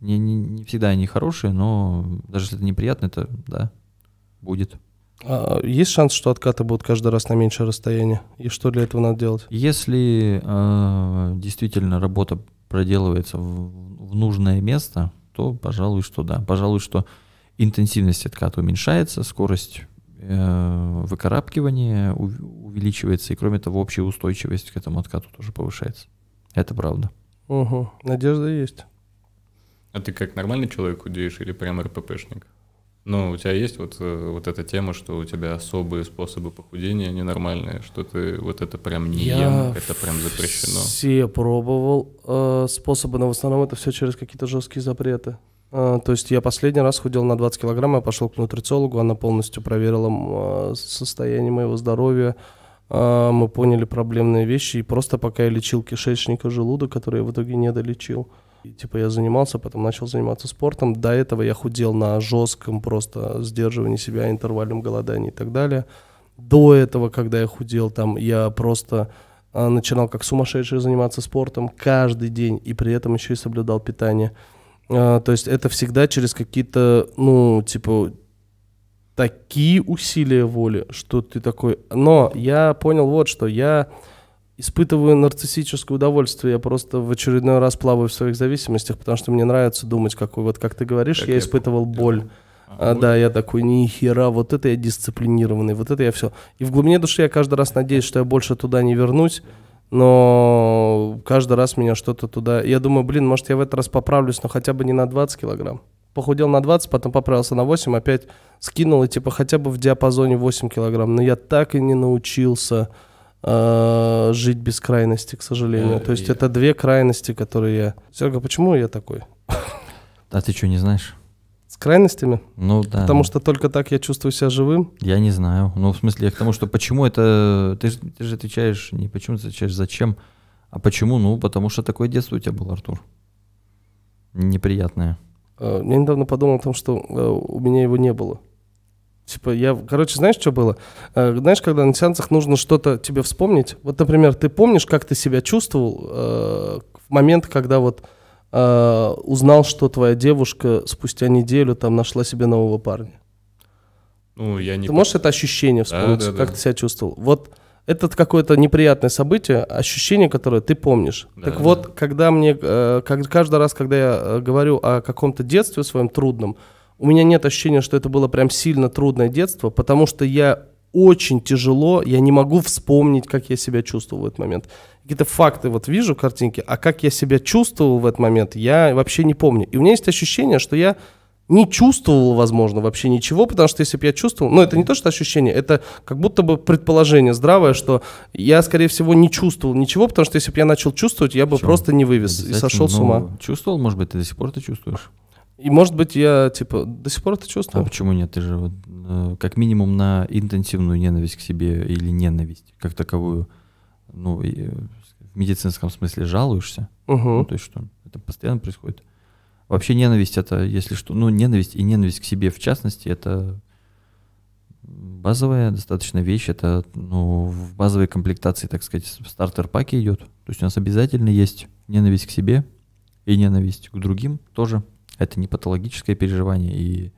не, не, не всегда они хорошие, но даже если это неприятно, это, да, будет. А, есть шанс, что откаты будут каждый раз на меньшее расстояние? И что для этого надо делать? Если э, действительно работа проделывается в, в нужное место, то, пожалуй, что да. Пожалуй, что интенсивность отката уменьшается, скорость э, выкарабкивания у, увеличивается, и, кроме того, общая устойчивость к этому откату тоже повышается. Это правда. Угу. Надежда есть. А ты как нормальный человек худеешь или прям РППшник? Но у тебя есть вот, э, вот эта тема, что у тебя особые способы похудения ненормальные, что ты вот это прям не Я ем, это прям запрещено? Я все пробовал э, способы, но в основном это все через какие-то жесткие запреты. Э, то есть я последний раз худел на 20 килограмм, я пошел к нутрициологу, она полностью проверила э, состояние моего здоровья, мы поняли проблемные вещи, и просто пока я лечил кишечник и желудок, который я в итоге не долечил, и, типа я занимался, потом начал заниматься спортом. До этого я худел на жестком просто сдерживании себя, интервальном голодании и так далее. До этого, когда я худел, там я просто а, начинал как сумасшедший заниматься спортом каждый день и при этом еще и соблюдал питание. Э, то есть это всегда через какие-то, ну, типа, такие усилия воли, что ты такой... Но я понял вот что, я испытываю нарциссическое удовольствие. Я просто в очередной раз плаваю в своих зависимостях, потому что мне нравится думать, какой вот, как ты говоришь, как я, я испытывал боль. А, а, да, я такой, ни вот это я дисциплинированный, вот это я все. И в глубине души я каждый раз надеюсь, что я больше туда не вернусь, но каждый раз меня что-то туда... Я думаю, блин, может, я в этот раз поправлюсь, но хотя бы не на 20 килограмм. Похудел на 20, потом поправился на 8, опять скинул, и типа хотя бы в диапазоне 8 килограмм. Но я так и не научился а, жить без крайности, к сожалению. Э, То есть это две крайности, которые я... Серега, почему я такой? А ты что, не знаешь? С крайностями? Ну да. Потому ну. что только так я чувствую себя живым? Я не знаю. Ну, в смысле, я к тому, что почему это... Ты, ты же отвечаешь не почему, ты отвечаешь зачем, а почему? Ну, потому что такое детство у тебя было, Артур. Неприятное. А, я недавно подумал о том, что э, у меня его не было. Типа, я, короче, знаешь, что было? Э, знаешь, когда на сеансах нужно что-то тебе вспомнить. Вот, например, ты помнишь, как ты себя чувствовал э, в момент, когда вот э, узнал, что твоя девушка спустя неделю там нашла себе нового парня? Ну, я не. Ты можешь это ощущение вспомнить, да, да, как ты себя чувствовал? Вот это какое-то неприятное событие, ощущение, которое ты помнишь. Да, так да. вот, когда мне, э, как, каждый раз, когда я э, говорю о каком-то детстве своем трудном, у меня нет ощущения, что это было прям сильно трудное детство, потому что я очень тяжело, я не могу вспомнить, как я себя чувствовал в этот момент. Какие-то факты вот вижу, картинки, а как я себя чувствовал в этот момент, я вообще не помню. И у меня есть ощущение, что я не чувствовал, возможно, вообще ничего, потому что если бы я чувствовал, ну это не то, что ощущение, это как будто бы предположение здравое, что я, скорее всего, не чувствовал ничего, потому что если бы я начал чувствовать, я бы Чего? просто не вывез и сошел с ума. Ну, чувствовал, может быть, ты до сих пор ты чувствуешь? И может быть я типа до сих пор это чувствую. А почему нет? Ты же вот, э, как минимум на интенсивную ненависть к себе или ненависть как таковую, ну и, э, в медицинском смысле жалуешься. Угу. Ну, то есть что это постоянно происходит. Вообще ненависть это, если что, ну ненависть и ненависть к себе в частности это базовая достаточно вещь, это ну, в базовой комплектации, так сказать, в стартер-паке идет. То есть у нас обязательно есть ненависть к себе и ненависть к другим тоже. Это не патологическое переживание, и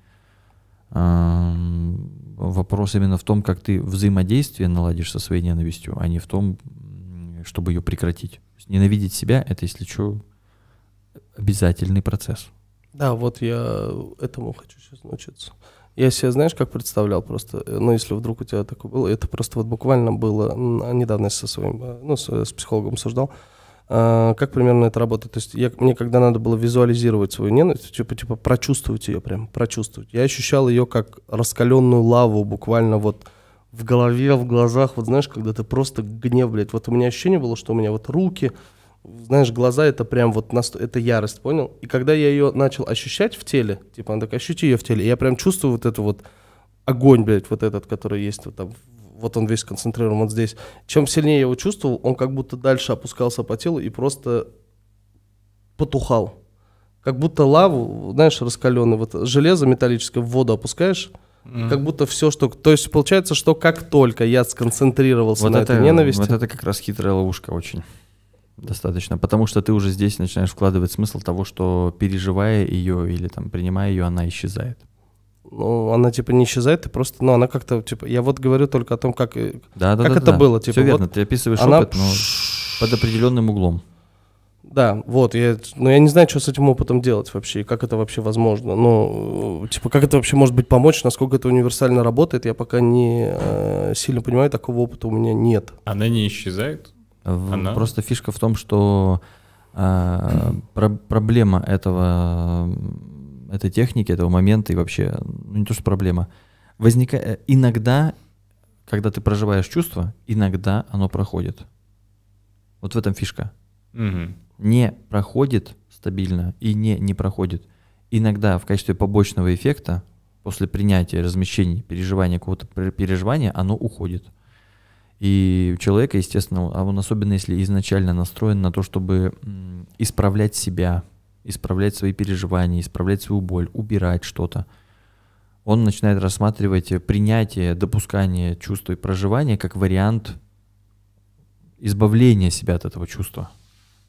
э, вопрос именно в том, как ты взаимодействие наладишь со своей ненавистью, а не в том, чтобы ее прекратить. Ненавидеть себя — это, если что, обязательный процесс. Да, вот я этому хочу сейчас научиться. Я себе, знаешь, как представлял просто, э, ну, если вдруг у тебя такое было, это просто вот буквально было, а, недавно я со своим, э, ну, с, э, с психологом обсуждал, а, как примерно это работает. То есть я, мне когда надо было визуализировать свою ненависть, типа, типа прочувствовать ее прям, прочувствовать. Я ощущал ее как раскаленную лаву буквально вот в голове, в глазах. Вот знаешь, когда ты просто гнев, блядь. Вот у меня ощущение было, что у меня вот руки, знаешь, глаза это прям вот наст... это ярость, понял? И когда я ее начал ощущать в теле, типа, она так, ощути ее в теле, я прям чувствую вот эту вот огонь, блядь, вот этот, который есть вот там вот он весь концентрирован вот здесь. Чем сильнее я его чувствовал, он как будто дальше опускался по телу и просто потухал. Как будто лаву, знаешь, раскаленную, вот железо металлическое в воду опускаешь, Mm. Как будто все, что... То есть получается, что как только я сконцентрировался вот на это, этой ненависти... Вот это как раз хитрая ловушка очень. Достаточно. Потому что ты уже здесь начинаешь вкладывать смысл того, что переживая ее или там принимая ее, она исчезает. Ну, она типа не исчезает, ты просто, ну, она как-то, типа, я вот говорю только о том, как, э, да, да, как да, это да. было. Типа, Все вот верно, ты описываешь она... опыт, но ну, под определенным углом. Да, вот, я, но ну, я не знаю, что с этим опытом делать вообще, как это вообще возможно. Но типа, как это вообще может быть помочь, насколько это универсально работает, я пока не э, сильно понимаю, такого опыта у меня нет. Она не исчезает? В, она? Просто фишка в том что а, про проблема этого этой техники, этого момента и вообще, ну не то, что проблема. Возника... Э, иногда, когда ты проживаешь чувство, иногда оно проходит. Вот в этом фишка. Угу. Не проходит стабильно и не, не проходит. Иногда в качестве побочного эффекта после принятия размещений, переживания какого-то переживания, оно уходит. И у человека, естественно, а он особенно если изначально настроен на то, чтобы исправлять себя, исправлять свои переживания, исправлять свою боль, убирать что-то. Он начинает рассматривать принятие, допускание чувства и проживания как вариант избавления себя от этого чувства.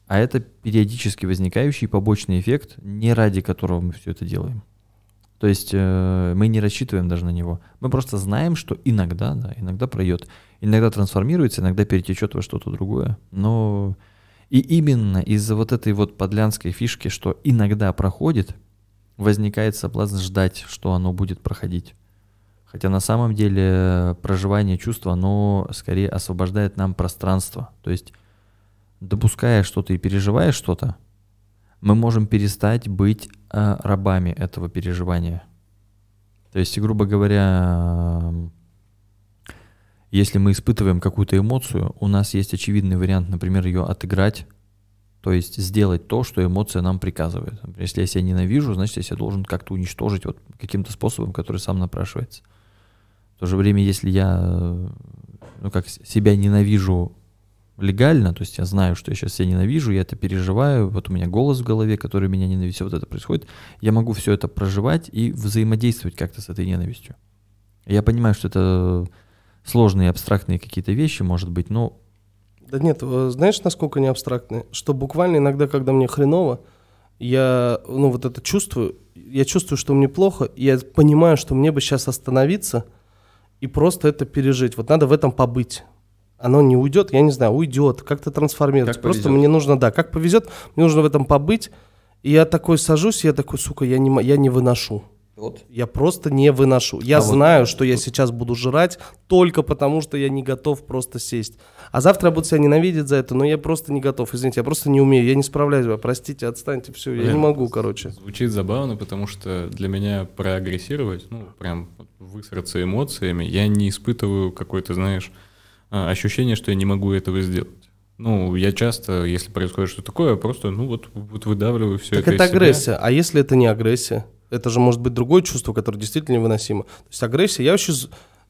А это периодически возникающий побочный эффект, не ради которого мы все это делаем. То есть э, мы не рассчитываем даже на него. Мы просто знаем, что иногда, да, иногда пройдет. Иногда трансформируется, иногда перетечет во что-то другое. Но и именно из-за вот этой вот подлянской фишки, что иногда проходит, возникает соблазн ждать, что оно будет проходить. Хотя на самом деле э, проживание чувства, оно скорее освобождает нам пространство. То есть допуская что-то и переживая что-то, мы можем перестать быть э, рабами этого переживания. То есть, грубо говоря, если мы испытываем какую-то эмоцию, у нас есть очевидный вариант, например, ее отыграть, то есть сделать то, что эмоция нам приказывает. Например, Если я себя ненавижу, значит, я себя должен как-то уничтожить вот каким-то способом, который сам напрашивается. В то же время, если я э, ну, как себя ненавижу легально, то есть я знаю, что я сейчас себя ненавижу, я это переживаю, вот у меня голос в голове, который меня ненавидит, вот это происходит, я могу все это проживать и взаимодействовать как-то с этой ненавистью. Я понимаю, что это сложные абстрактные какие-то вещи, может быть, но... Да нет, э, знаешь, насколько они абстрактные? Что буквально иногда, когда мне хреново, я, ну, вот это чувствую, я чувствую, что мне плохо, я понимаю, что мне бы сейчас остановиться и просто это пережить. Вот надо в этом побыть. Оно не уйдет, я не знаю, уйдет, как-то трансформируется. Как просто мне нужно, да, как повезет, мне нужно в этом побыть. И я такой сажусь, я такой, сука, я не, я не выношу. Вот. Я просто не выношу. Я а знаю, э, вот, что вот. я сейчас буду жрать только потому, что я не готов просто сесть. А завтра я буду себя ненавидеть за это, но я просто не готов. Извините, я просто не умею, я не справляюсь. Простите, отстаньте, все, Блин, я не могу, короче. Звучит забавно, потому что для меня проагрессировать, ну, прям высраться эмоциями, я не испытываю какое то знаешь, а, ощущение, что я не могу этого сделать. Ну, я часто, если происходит что-то такое, я просто, ну, вот, вот выдавливаю все так это. Так это агрессия. Себя. А если это не агрессия? это же может быть другое чувство, которое действительно невыносимо. То есть агрессия, я вообще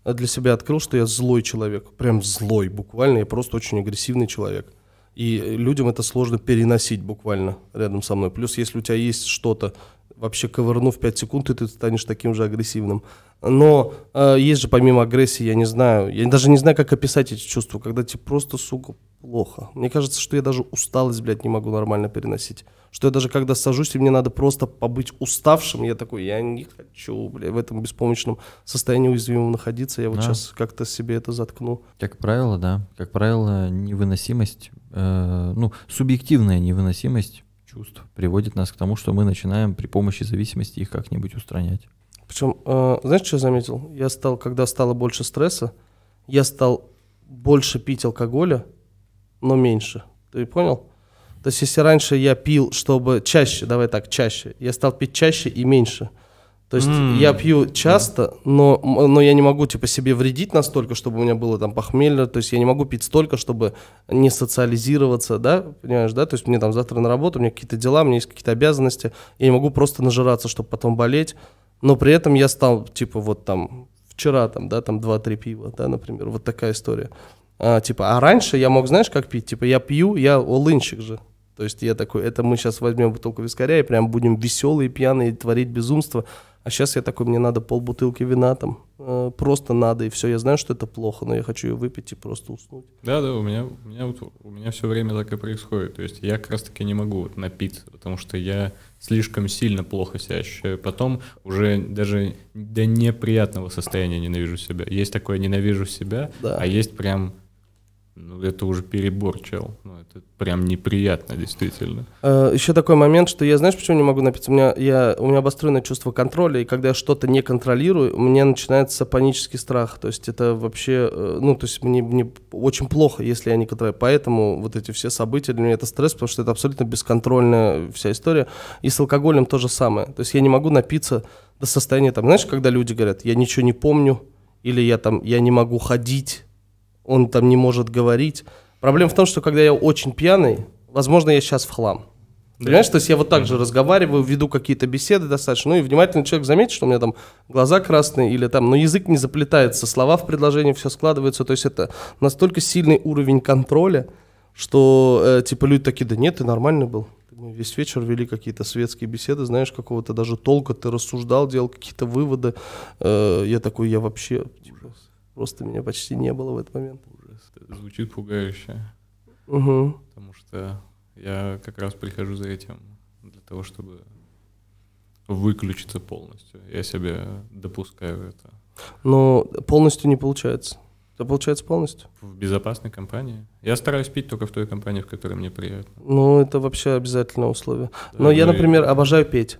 э, для себя открыл, что я злой человек, прям злой буквально, я просто очень агрессивный человек. И э, людям это сложно переносить буквально рядом со мной. Плюс если у тебя есть что-то, вообще ковырнув 5 секунд, и ты станешь таким же агрессивным. Но э, есть же помимо агрессии, я не знаю, я даже не знаю, как описать эти чувства, когда тебе просто, сука, плохо. Мне кажется, что я даже усталость, блядь, не могу нормально переносить. Что я даже когда сажусь, и мне надо просто побыть уставшим, я такой, я не хочу, блядь, в этом беспомощном состоянии уязвимом находиться, я вот да. сейчас как-то себе это заткну. Как правило, да, как правило, невыносимость, э, ну, субъективная невыносимость чувств приводит нас к тому, что мы начинаем при помощи зависимости их как-нибудь устранять. Причем, э, знаешь, что я заметил? Я стал, когда стало больше стресса, я стал больше пить алкоголя, но меньше. Ты понял? То есть, если раньше я пил, чтобы чаще, давай так, чаще, я стал пить чаще и меньше – то есть mm. я пью часто, но, но я не могу типа себе вредить настолько, чтобы у меня было там похмелье. То есть я не могу пить столько, чтобы не социализироваться, да, понимаешь, да? То есть мне там завтра на работу, у меня какие-то дела, у меня есть какие-то обязанности. Я не могу просто нажираться, чтобы потом болеть. Но при этом я стал типа вот там вчера там, да, там 2-3 пива, да, например. Вот такая история. А, типа, а раньше я мог, знаешь, как пить? Типа я пью, я олынщик же. То есть я такой, это мы сейчас возьмем бутылку вискаря и прям будем веселые, пьяные, творить безумство. А сейчас я такой, мне надо пол бутылки вина там, э, просто надо, и все. Я знаю, что это плохо, но я хочу ее выпить и просто уснуть. Да, да, у меня, у меня, вот, у меня все время так и происходит. То есть я как раз таки не могу вот напиться, потому что я слишком сильно плохо себя ощущаю. Потом уже даже до неприятного состояния ненавижу себя. Есть такое ненавижу себя, да. а есть прям ну, это уже перебор, чел. Ну, это прям неприятно, действительно. Э, Еще такой момент, что я, знаешь, почему не могу напиться? У меня, я, у меня обостренное чувство контроля, и когда я что-то не контролирую, мне начинается панический страх. То есть это вообще, э, ну, то есть мне, мне очень плохо, если я не контролирую. Поэтому вот эти все события для меня это стресс, потому что это абсолютно бесконтрольная вся история. И с алкоголем то же самое. То есть я не могу напиться до состояния, там, знаешь, когда люди говорят, я ничего не помню, или я там, я не могу ходить, он там не может говорить. Проблема в том, что когда я очень пьяный, возможно, я сейчас в хлам. Да. Понимаешь, то есть я вот так же разговариваю, веду какие-то беседы достаточно, ну и внимательный человек заметит, что у меня там глаза красные или там, но ну, язык не заплетается, слова в предложении все складывается, то есть это настолько сильный уровень контроля, что э, типа люди такие, да нет, ты нормальный был. Мы весь вечер вели какие-то светские беседы, знаешь, какого-то даже толка ты рассуждал, делал какие-то выводы. Э, я такой, я вообще... Типа, Просто меня почти не было в этот момент. Ужас. Это звучит пугающе. Угу. Потому что я как раз прихожу за этим для того, чтобы выключиться полностью. Я себе допускаю это. Но полностью не получается. Это получается полностью. В безопасной компании. Я стараюсь пить только в той компании, в которой мне приятно. Ну, это вообще обязательное условие. Да, но я, ну например, обожаю петь.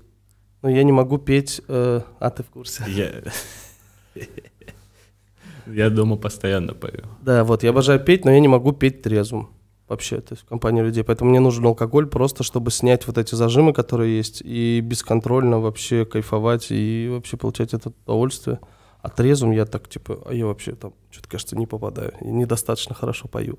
Но я не могу петь... Э, а ты в курсе? Я... Я дома постоянно пою. Да, вот, я обожаю петь, но я не могу петь трезвым вообще, то есть в компании людей. Поэтому мне нужен алкоголь просто, чтобы снять вот эти зажимы, которые есть, и бесконтрольно вообще кайфовать и вообще получать это удовольствие. А трезвым я так, типа, а я вообще там, что-то, кажется, не попадаю, и недостаточно хорошо пою.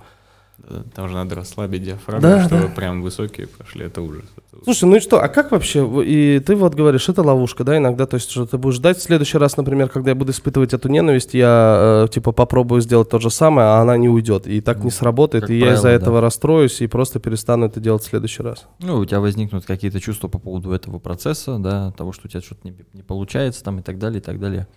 Там же надо расслабить диафрагму, да, чтобы да. прям высокие пошли, это ужас. Слушай, ну и что, а как вообще, и ты вот говоришь, это ловушка, да, иногда, то есть, что ты будешь ждать в следующий раз, например, когда я буду испытывать эту ненависть, я, э, типа, попробую сделать то же самое, а она не уйдет, и так ну, не сработает, и правило, я из-за да. этого расстроюсь и просто перестану это делать в следующий раз. Ну, у тебя возникнут какие-то чувства по поводу этого процесса, да, того, что у тебя что-то не, не получается там и так далее, и так далее.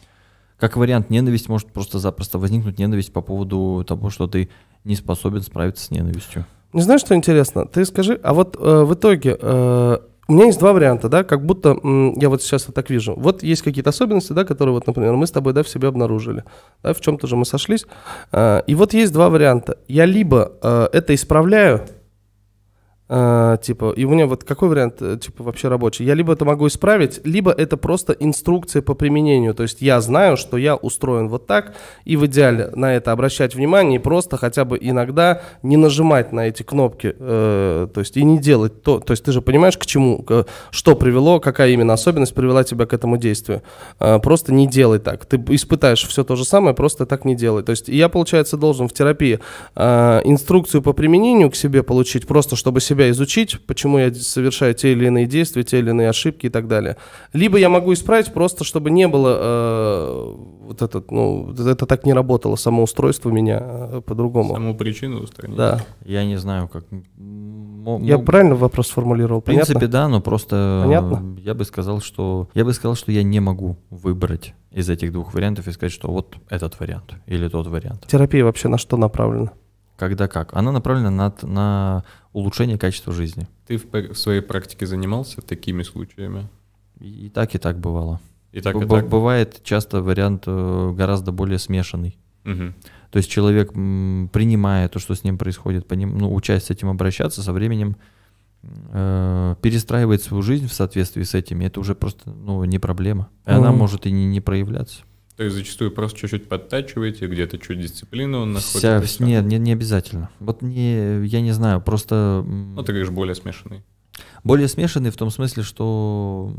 Как вариант, ненависть может просто-запросто возникнуть ненависть по поводу того, что ты не способен справиться с ненавистью. Не знаешь, что интересно? Ты скажи, а вот э, в итоге э, у меня есть два варианта, да, как будто м, я вот сейчас вот так вижу. Вот есть какие-то особенности, да, которые вот, например, мы с тобой, да, в себе обнаружили, да, в чем-то же мы сошлись. Э, и вот есть два варианта. Я либо э, это исправляю, Uh, типа, и у меня вот какой вариант, э, типа, вообще рабочий? Я либо это могу исправить, либо это просто инструкция по применению. То есть я знаю, что я устроен вот так, и в идеале на это обращать внимание, и просто хотя бы иногда не нажимать на эти кнопки, э, то есть и не делать то. То есть ты же понимаешь, к чему, к, что привело, какая именно особенность привела тебя к этому действию. Э, просто не делай так. Ты испытаешь все то же самое, просто так не делай. То есть я, получается, должен в терапии э, инструкцию по применению к себе получить, просто чтобы себя себя изучить, почему я совершаю те или иные действия, те или иные ошибки и так далее. Либо я могу исправить просто, чтобы не было э, вот этот, ну, это так не работало, само устройство меня э, по-другому. Саму причину устранить. Да. Я не знаю, как... Я ну, правильно вопрос сформулировал? В принципе, да, но просто Понятно? я бы сказал, что я бы сказал, что я не могу выбрать из этих двух вариантов и сказать, что вот этот вариант или тот вариант. Терапия вообще на что направлена? когда как. Она направлена на, на улучшение качества жизни. Ты в, в своей практике занимался такими случаями? И, и так, и так бывало. И так, и так? Бывает часто вариант э, гораздо более смешанный. Угу. То есть человек, принимая то, что с ним происходит, поним, ну, учась с этим обращаться, со временем э, перестраивает свою жизнь в соответствии с этим. И это уже просто ну, не проблема. И ну, она может и не, не проявляться. То есть зачастую просто чуть-чуть подтачиваете, где-то чуть дисциплину он находит. Вся, все. нет, не, не обязательно. Вот не, я не знаю, просто... Ну, ты говоришь, более смешанный. Более смешанный в том смысле, что...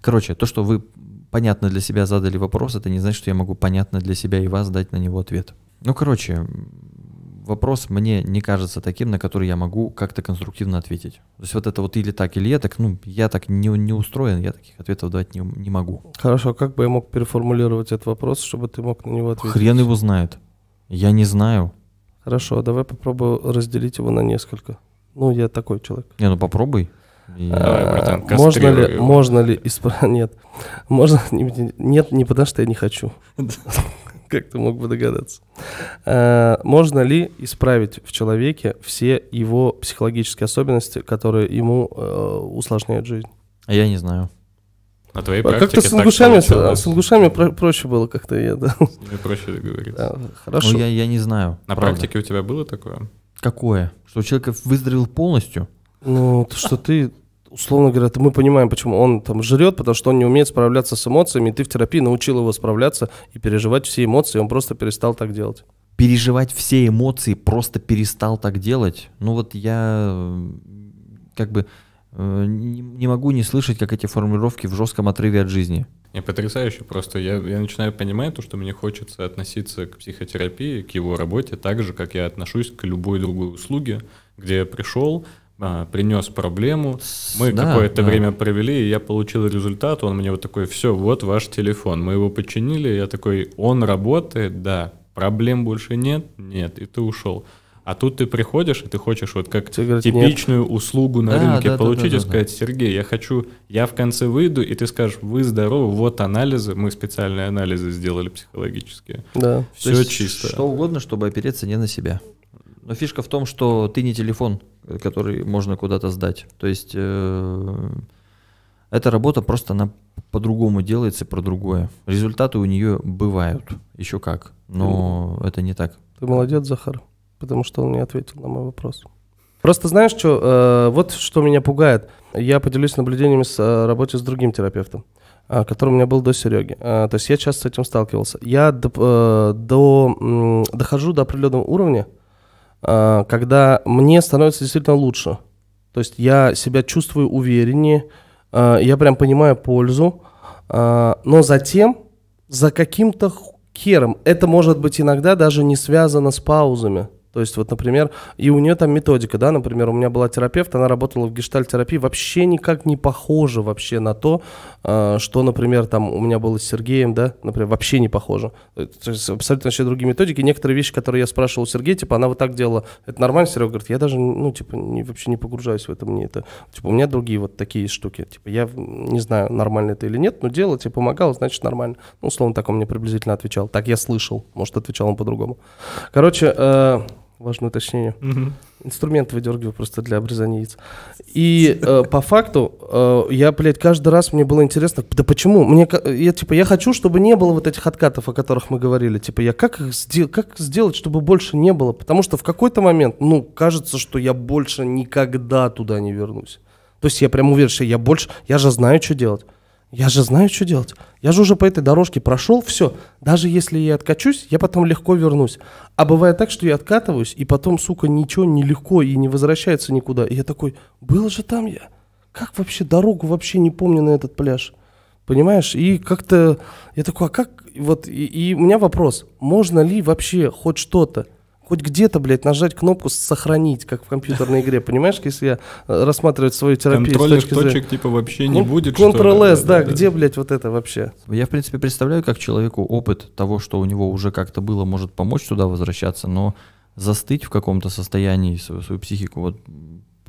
Короче, то, что вы понятно для себя задали вопрос, это не значит, что я могу понятно для себя и вас дать на него ответ. Ну, короче, вопрос мне не кажется таким, на который я могу как-то конструктивно ответить. То есть вот это вот или так, или я так, ну, я так не, не устроен, я таких ответов давать не, не могу. Хорошо, а как бы я мог переформулировать этот вопрос, чтобы ты мог на него ответить? Хрен его знает. Я не знаю. Хорошо, а давай попробую разделить его на несколько. Ну, я такой человек. Не, ну попробуй. Давай, а, можно ли, его. можно ли исправить? Нет, можно нет, не потому что я не хочу. как ты мог бы догадаться. Э, можно ли исправить в человеке все его психологические особенности, которые ему э, усложняют жизнь? А Я не знаю. На твоей а практике как-то с ингушами, с, а с ингушами про- проще было как-то я, да. Мне проще договориться. Да, хорошо. Ну, я, я не знаю. На правда. практике у тебя было такое? Какое? Что человек выздоровел полностью? Ну, то, что ты условно говоря, мы понимаем, почему он там жрет, потому что он не умеет справляться с эмоциями, и ты в терапии научил его справляться и переживать все эмоции, он просто перестал так делать. Переживать все эмоции, просто перестал так делать? Ну вот я э, как бы э, не могу не слышать, как эти формулировки в жестком отрыве от жизни. Не, потрясающе просто. Я, я начинаю понимать то, что мне хочется относиться к психотерапии, к его работе так же, как я отношусь к любой другой услуге, где я пришел, а, принес проблему, мы да, какое-то да. время провели, и я получил результат, он мне вот такой, все, вот ваш телефон, мы его починили, я такой, он работает, да, проблем больше нет, нет, и ты ушел. А тут ты приходишь, и ты хочешь вот как ты типичную нет. услугу на да, рынке да, получить да, да, и сказать, Сергей, я хочу, я в конце выйду, и ты скажешь, вы здоровы, вот анализы, мы специальные анализы сделали психологические. Да. Все То есть чисто. Что угодно, чтобы опереться не на себя. Но фишка в том, что ты не телефон, который можно куда-то сдать. То есть э, эта работа просто она по-другому делается, про другое. Результаты у нее бывают, еще как, но ты, это не так. Ты молодец, Захар, потому что он не ответил на мой вопрос. Просто знаешь, что, э, вот что меня пугает. Я поделюсь наблюдениями с э, работе с другим терапевтом, э, который у меня был до Сереги. Э, то есть я часто с этим сталкивался. Я до, э, до, э, дохожу до определенного уровня, Э, когда мне становится действительно лучше. То есть я себя чувствую увереннее, э, я прям понимаю пользу, э, но затем за каким-то хером, это может быть иногда даже не связано с паузами. То есть, вот, например, и у нее там методика, да, например, у меня была терапевт, она работала в гештальтерапии, вообще никак не похоже вообще на то, а, что, например, там у меня было с Сергеем, да, например, вообще не похоже. Э, то есть абсолютно вообще другие методики. Некоторые вещи, которые я спрашивал у Сергея, типа, она вот так делала, это нормально, Серега говорит, я даже, ну, типа, не, вообще не погружаюсь в это, мне это, типа, у меня другие вот такие штуки, типа, я не знаю, нормально это или нет, но дело, тебе типа, помогало, значит, нормально. Ну, условно, так он мне приблизительно отвечал. Так я слышал, может, отвечал он по-другому. Короче, э важное уточнение. Угу. Инструмент выдергиваю просто для обрезания яиц. И э, по факту, э, я, блядь, каждый раз мне было интересно, да почему? Мне, я, типа, я хочу, чтобы не было вот этих откатов, о которых мы говорили. Типа, я как, их сдел- как сделать, чтобы больше не было? Потому что в какой-то момент, ну, кажется, что я больше никогда туда не вернусь. То есть я прям уверен, что я больше, я же знаю, что делать. Я же знаю, что делать. Я же уже по этой дорожке прошел, все. Даже если я откачусь, я потом легко вернусь. А бывает так, что я откатываюсь, и потом, сука, ничего не легко и не возвращается никуда. И я такой, был же там я. Как вообще дорогу вообще не помню на этот пляж? Понимаешь? И как-то я такой, а как... Вот, и, и у меня вопрос, можно ли вообще хоть что-то хоть где-то, блядь, нажать кнопку «сохранить», как в компьютерной игре, понимаешь, если я э, рассматривать свою терапию Контрольных точек, зрения... типа, вообще не ну, будет, Ctrl-S, да, да, да, где, блядь, вот это вообще? Я, в принципе, представляю, как человеку опыт того, что у него уже как-то было, может помочь туда возвращаться, но застыть в каком-то состоянии свою, свою психику, вот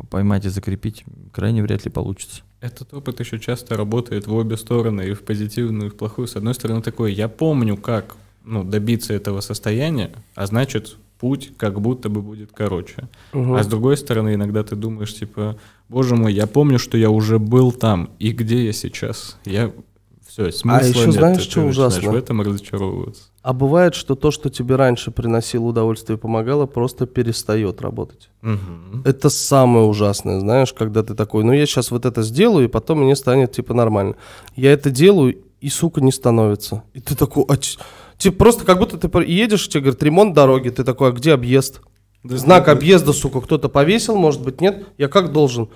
поймать и закрепить крайне вряд ли получится. Этот опыт еще часто работает в обе стороны, и в позитивную, и в плохую. С одной стороны, такой, я помню, как ну, добиться этого состояния, а значит, путь как будто бы будет короче. Угу. А с другой стороны, иногда ты думаешь, типа, боже мой, я помню, что я уже был там, и где я сейчас? Я все, а смысла а еще нет, знаешь, что ужасно? в этом разочаровываться. А бывает, что то, что тебе раньше приносило удовольствие и помогало, просто перестает работать. Угу. Это самое ужасное, знаешь, когда ты такой, ну я сейчас вот это сделаю, и потом мне станет типа нормально. Я это делаю, и сука не становится. И ты такой, а Типа просто как будто ты едешь, тебе говорят, ремонт дороги, ты такой, а где объезд? Да, Знак объезда, да. сука, кто-то повесил, может быть, нет? Я как должен?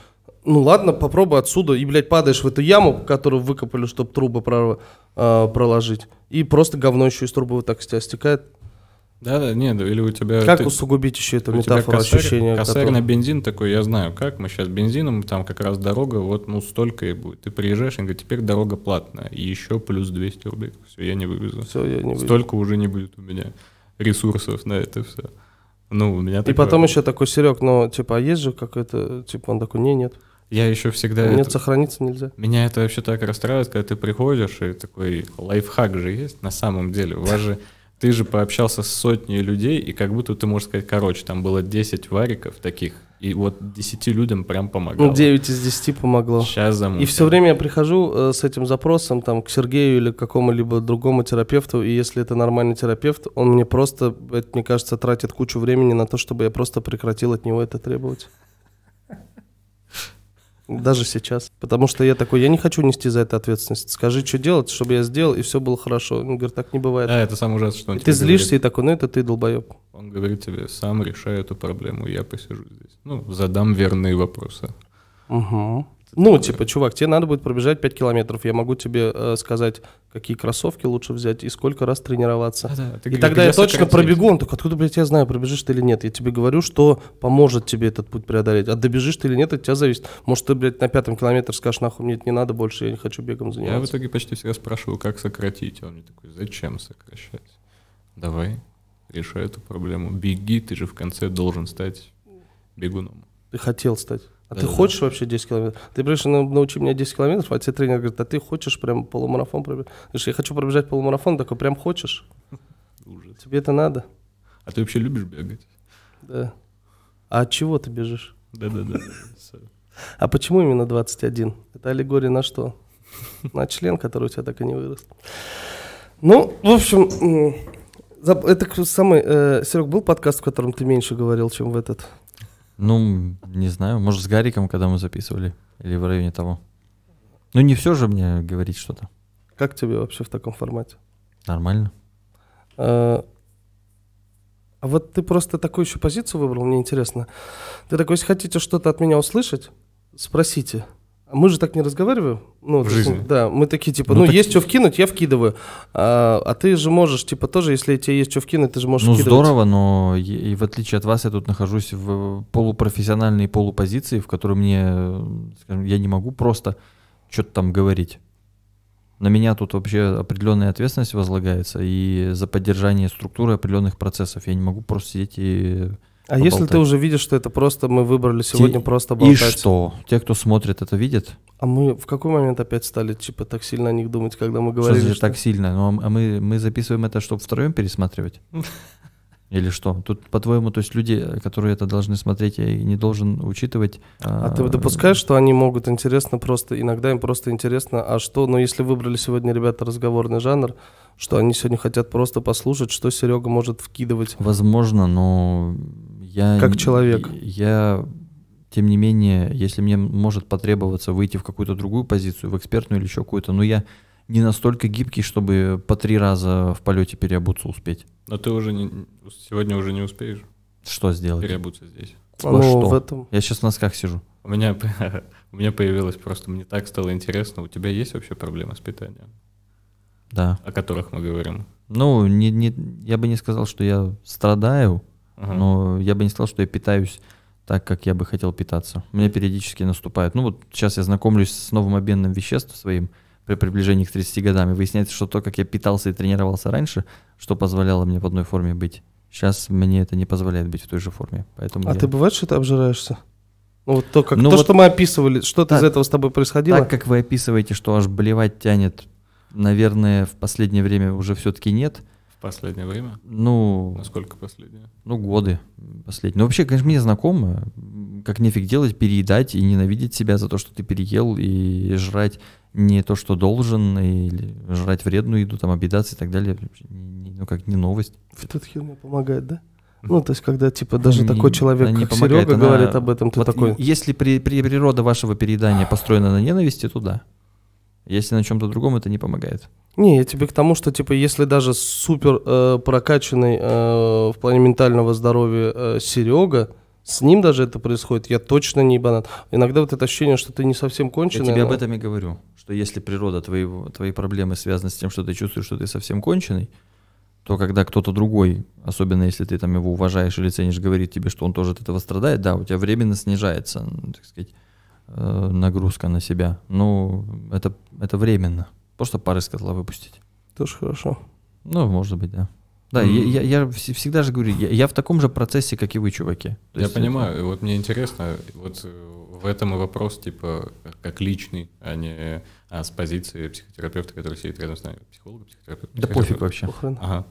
Ну ладно, попробуй отсюда. И, блядь, падаешь в эту яму, которую выкопали, чтобы трубы прорва, э, проложить. И просто говно еще из трубы вот так с тебя стекает. Да, да, нет, или у тебя... Как ты, усугубить еще это? метафору косарь, ощущения? Косарь которого... на бензин такой, я знаю, как мы сейчас бензином, там как раз дорога, вот ну столько и будет. Ты приезжаешь, и говорит, теперь дорога платная, и еще плюс 200 рублей. Все, я не вывезу. Все, я не вывезу. Столько уже не будет у меня ресурсов на это все. Ну, у меня И такое... потом еще такой, Серег, но ну, типа, а есть же какой-то, типа, он такой, не, нет. Я еще всегда... Нет, это... сохраниться нельзя. Меня это вообще так расстраивает, когда ты приходишь, и такой лайфхак же есть на самом деле. У вас же ты же пообщался с сотней людей, и как будто ты можешь сказать, короче, там было 10 вариков таких, и вот 10 людям прям ну, помогло. 9 из 10 помогло. Сейчас замутим. И все время я прихожу э, с этим запросом там к Сергею или к какому-либо другому терапевту, и если это нормальный терапевт, он мне просто, это, мне кажется, тратит кучу времени на то, чтобы я просто прекратил от него это требовать. Даже сейчас. Потому что я такой, я не хочу нести за это ответственность. Скажи, что делать, чтобы я сделал, и все было хорошо. Он говорит, так не бывает. А, это самое ужасное, что он и Ты злишься говорит. и такой, ну это ты долбоеб. Он говорит тебе, сам решай эту проблему, я посижу здесь. Ну, задам верные вопросы. Угу. Ну, такое. типа, чувак, тебе надо будет пробежать 5 километров. Я могу тебе э, сказать, какие кроссовки лучше взять и сколько раз тренироваться. Да, да, и тогда я точно сократить. пробегу. Он такой, откуда, блядь, я знаю, пробежишь ты или нет. Я тебе говорю, что поможет тебе этот путь преодолеть. А добежишь ты или нет, от тебя зависит. Может, ты, блядь, на пятом километре скажешь, нахуй, мне это не надо больше, я не хочу бегом заниматься. Я в итоге почти всегда спрашиваю, как сократить. Он мне такой, зачем сокращать? Давай, решай эту проблему. Беги, ты же в конце должен стать бегуном. Ты хотел стать. А да, ты да. хочешь вообще 10 километров? Ты пришел ну, научи меня 10 километров, а тебе тренер говорит, а ты хочешь прям полумарафон пробежать? Говоришь, я хочу пробежать полумарафон, такой, прям хочешь? Ужас. Тебе это надо. А ты вообще любишь бегать? Да. А от чего ты бежишь? Да-да-да. А почему именно 21? Это аллегория на что? На член, который у тебя так и не вырос. Ну, в общем, это самый... Э, Серег, был подкаст, в котором ты меньше говорил, чем в этот? Ну, не знаю, может, с Гариком, когда мы записывали, или в районе того. Ну, не все же мне говорить что-то. Как тебе вообще в таком формате? Нормально. А, а вот ты просто такую еще позицию выбрал, мне интересно. Ты такой, если хотите что-то от меня услышать, спросите. Мы же так не разговариваем. Ну, в жизни. Есть, да, мы такие, типа, ну, ну так... есть что вкинуть, я вкидываю. А, а ты же можешь, типа, тоже, если тебе есть что вкинуть, ты же можешь Ну, вкидывать. здорово, но и в отличие от вас я тут нахожусь в полупрофессиональной полупозиции, в которой мне, скажем, я не могу просто что-то там говорить. На меня тут вообще определенная ответственность возлагается и за поддержание структуры определенных процессов. Я не могу просто сидеть и а поболтать. если ты уже видишь, что это просто мы выбрали сегодня Те... просто болтать? И что? Те, кто смотрит, это видят? А мы в какой момент опять стали типа так сильно о них думать, когда мы говорили? Что значит что... так сильно? Ну, а мы, а мы записываем это, чтобы втроем пересматривать? Или что? Тут, по-твоему, то есть люди, которые это должны смотреть, я не должен учитывать. А, а ты допускаешь, что они могут интересно просто, иногда им просто интересно, а что, ну если выбрали сегодня ребята разговорный жанр, что они сегодня хотят просто послушать, что Серега может вкидывать? Возможно, но я, как человек. Я, тем не менее, если мне может потребоваться выйти в какую-то другую позицию, в экспертную или еще какую-то, но я не настолько гибкий, чтобы по три раза в полете переобуться успеть. Но ты уже не, сегодня уже не успеешь. Что сделать? Переобуться здесь. Во что? В этом. Я сейчас в носках сижу. У меня, у меня появилось просто, мне так стало интересно, у тебя есть вообще проблемы с питанием? Да. О которых мы говорим. Ну, не, не, я бы не сказал, что я страдаю, Угу. Но я бы не сказал, что я питаюсь так, как я бы хотел питаться. У меня периодически наступает. Ну вот сейчас я знакомлюсь с новым обменным веществом своим при приближении к 30 годам. И выясняется, что то, как я питался и тренировался раньше, что позволяло мне в одной форме быть, сейчас мне это не позволяет быть в той же форме. Поэтому а я... ты бывает, что ты обжираешься? Ну, вот то, как, ну, то вот, что мы описывали, что-то из этого с тобой происходило? Так, как вы описываете, что аж блевать тянет, наверное, в последнее время уже все-таки нет последнее время? Ну... Насколько последнее? Ну, годы последние. Ну, вообще, конечно, мне знакомо, как нефиг делать, переедать и ненавидеть себя за то, что ты переел, и жрать не то, что должен, или жрать вредную еду, там, обидаться и так далее. Ну, как не новость. этот эта херня помогает, да? Ну, то есть, когда, типа, даже не, такой человек, не как помогает, Серега, она... говорит об этом, ты вот такой... Если при, при, природа вашего переедания построена на ненависти, то да. Если на чем-то другом это не помогает. Не, я тебе к тому, что типа если даже супер э, прокачанный э, в плане ментального здоровья э, Серега, с ним даже это происходит, я точно не ебанат. Иногда вот это ощущение, что ты не совсем конченый. Я тебе но... об этом и говорю, что если природа твоего, твои проблемы связана с тем, что ты чувствуешь, что ты совсем конченый, то когда кто-то другой, особенно если ты там его уважаешь или ценишь, говорит тебе, что он тоже от этого страдает, да, у тебя временно снижается, так сказать, Э, нагрузка на себя. Ну, это, это временно. Просто пары из котла выпустить. Тоже хорошо. Ну, может быть, да. Да, mm. я, я, я всегда же говорю, я, я в таком же процессе, как и вы, чуваки. То я есть понимаю, это... вот мне интересно, вот э, в этом и вопрос, типа, как личный, а не а с позиции психотерапевта, который сидит рядом с нами. Психолога, психотерапевта? Да пофиг вообще. Ага.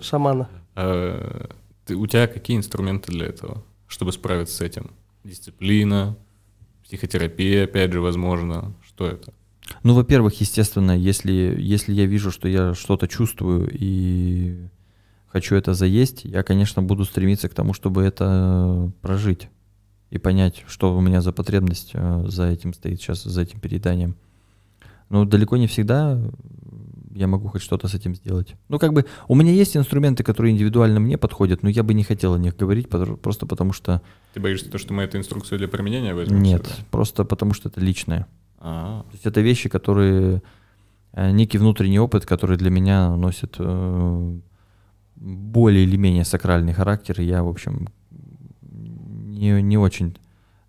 Шамана. А, ты, у тебя какие инструменты для этого, чтобы справиться с этим? Дисциплина, Психотерапия, опять же, возможно. Что это? Ну, во-первых, естественно, если, если я вижу, что я что-то чувствую и хочу это заесть, я, конечно, буду стремиться к тому, чтобы это прожить и понять, что у меня за потребность э, за этим стоит сейчас, за этим переданием. Но далеко не всегда я могу хоть что-то с этим сделать. Ну, как бы, у меня есть инструменты, которые индивидуально мне подходят, но я бы не хотел о них говорить, просто потому что... Ты боишься то, что мы эту инструкцию для применения возьмем? Нет, сюда? просто потому что это личное. А-а-а. То есть это вещи, которые... Э, некий внутренний опыт, который для меня носит э, более или менее сакральный характер, и я, в общем, не, не очень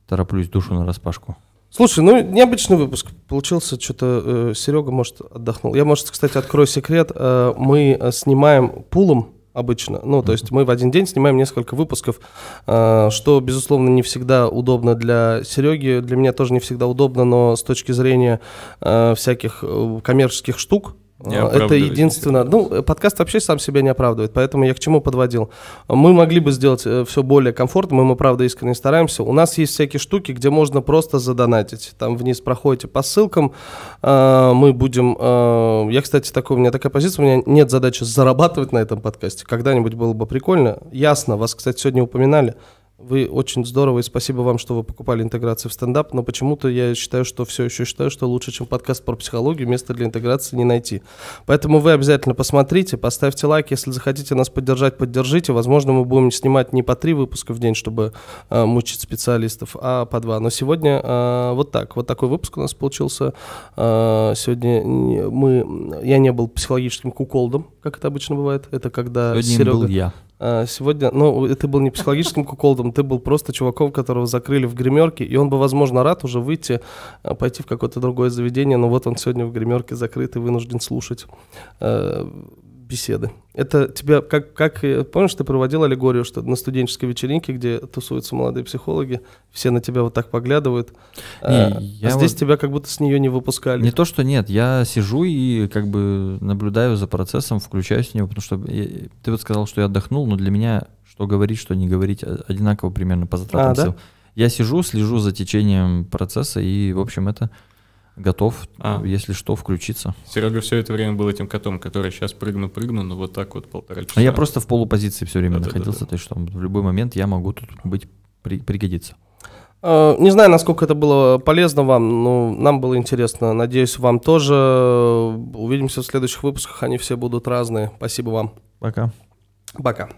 тороплюсь душу на распашку. Слушай, ну необычный выпуск получился, что-то э, Серега, может, отдохнул. Я, может, кстати, открою секрет. Э, мы э, снимаем пулом обычно. Ну, то есть мы в один день снимаем несколько выпусков, э, что, безусловно, не всегда удобно для Сереги, для меня тоже не всегда удобно, но с точки зрения э, всяких э, коммерческих штук, а, это единственное. Ну, э, подкаст вообще сам себя не оправдывает, поэтому я к чему подводил. Мы могли бы сделать э, все более комфортно, мы, мы правда искренне стараемся. У нас есть всякие штуки, где можно просто задонатить. Там вниз проходите по ссылкам, э, мы будем... Я, кстати, такой, у меня такая позиция, у меня нет задачи зарабатывать на этом подкасте. Когда-нибудь было бы прикольно. Ясно, вас, кстати, сегодня упоминали. Вы очень здорово, и спасибо вам, что вы покупали интеграции в стендап, но почему-то я считаю, что все еще считаю, что лучше, чем подкаст про психологию, места для интеграции не найти. Поэтому вы обязательно посмотрите, поставьте лайк, если захотите нас поддержать, поддержите. Возможно, мы будем снимать не по три выпуска в день, чтобы э, мучить специалистов, а по два. Но сегодня э, вот так, вот такой выпуск у нас получился. Э, сегодня мы, я не был психологическим куколдом, как это обычно бывает. Это когда сегодня Серега... был я. А, сегодня, ну, ты был не психологическим куколдом, ты был просто чуваком, которого закрыли в гримерке, и он бы, возможно, рад уже выйти, а, пойти в какое-то другое заведение, но вот он сегодня в гримерке закрыт и вынужден слушать а, беседы. Это тебя, как, как, э, помнишь, ты проводил аллегорию, что на студенческой вечеринке, где тусуются молодые психологи, все на тебя вот так поглядывают, не, а, я а здесь вот... тебя как будто с нее не выпускали. Не то, что нет, я сижу и как бы наблюдаю за процессом, включаюсь в него, потому что я, э, ты вот сказал, что я отдохнул, но для меня что говорить, что не говорить, а, одинаково примерно по затратам а, сил. Да? Я сижу, слежу за течением процесса и, в общем, это готов, а. если что, включиться. Серега все это время был этим котом, который сейчас прыгну-прыгну, но вот так вот полтора часа. А я просто в полупозиции все время да, находился, да, да, да. то есть что в любой момент я могу тут быть при, пригодиться. А, не знаю, насколько это было полезно вам, но нам было интересно. Надеюсь, вам тоже. Увидимся в следующих выпусках. Они все будут разные. Спасибо вам. Пока. Пока.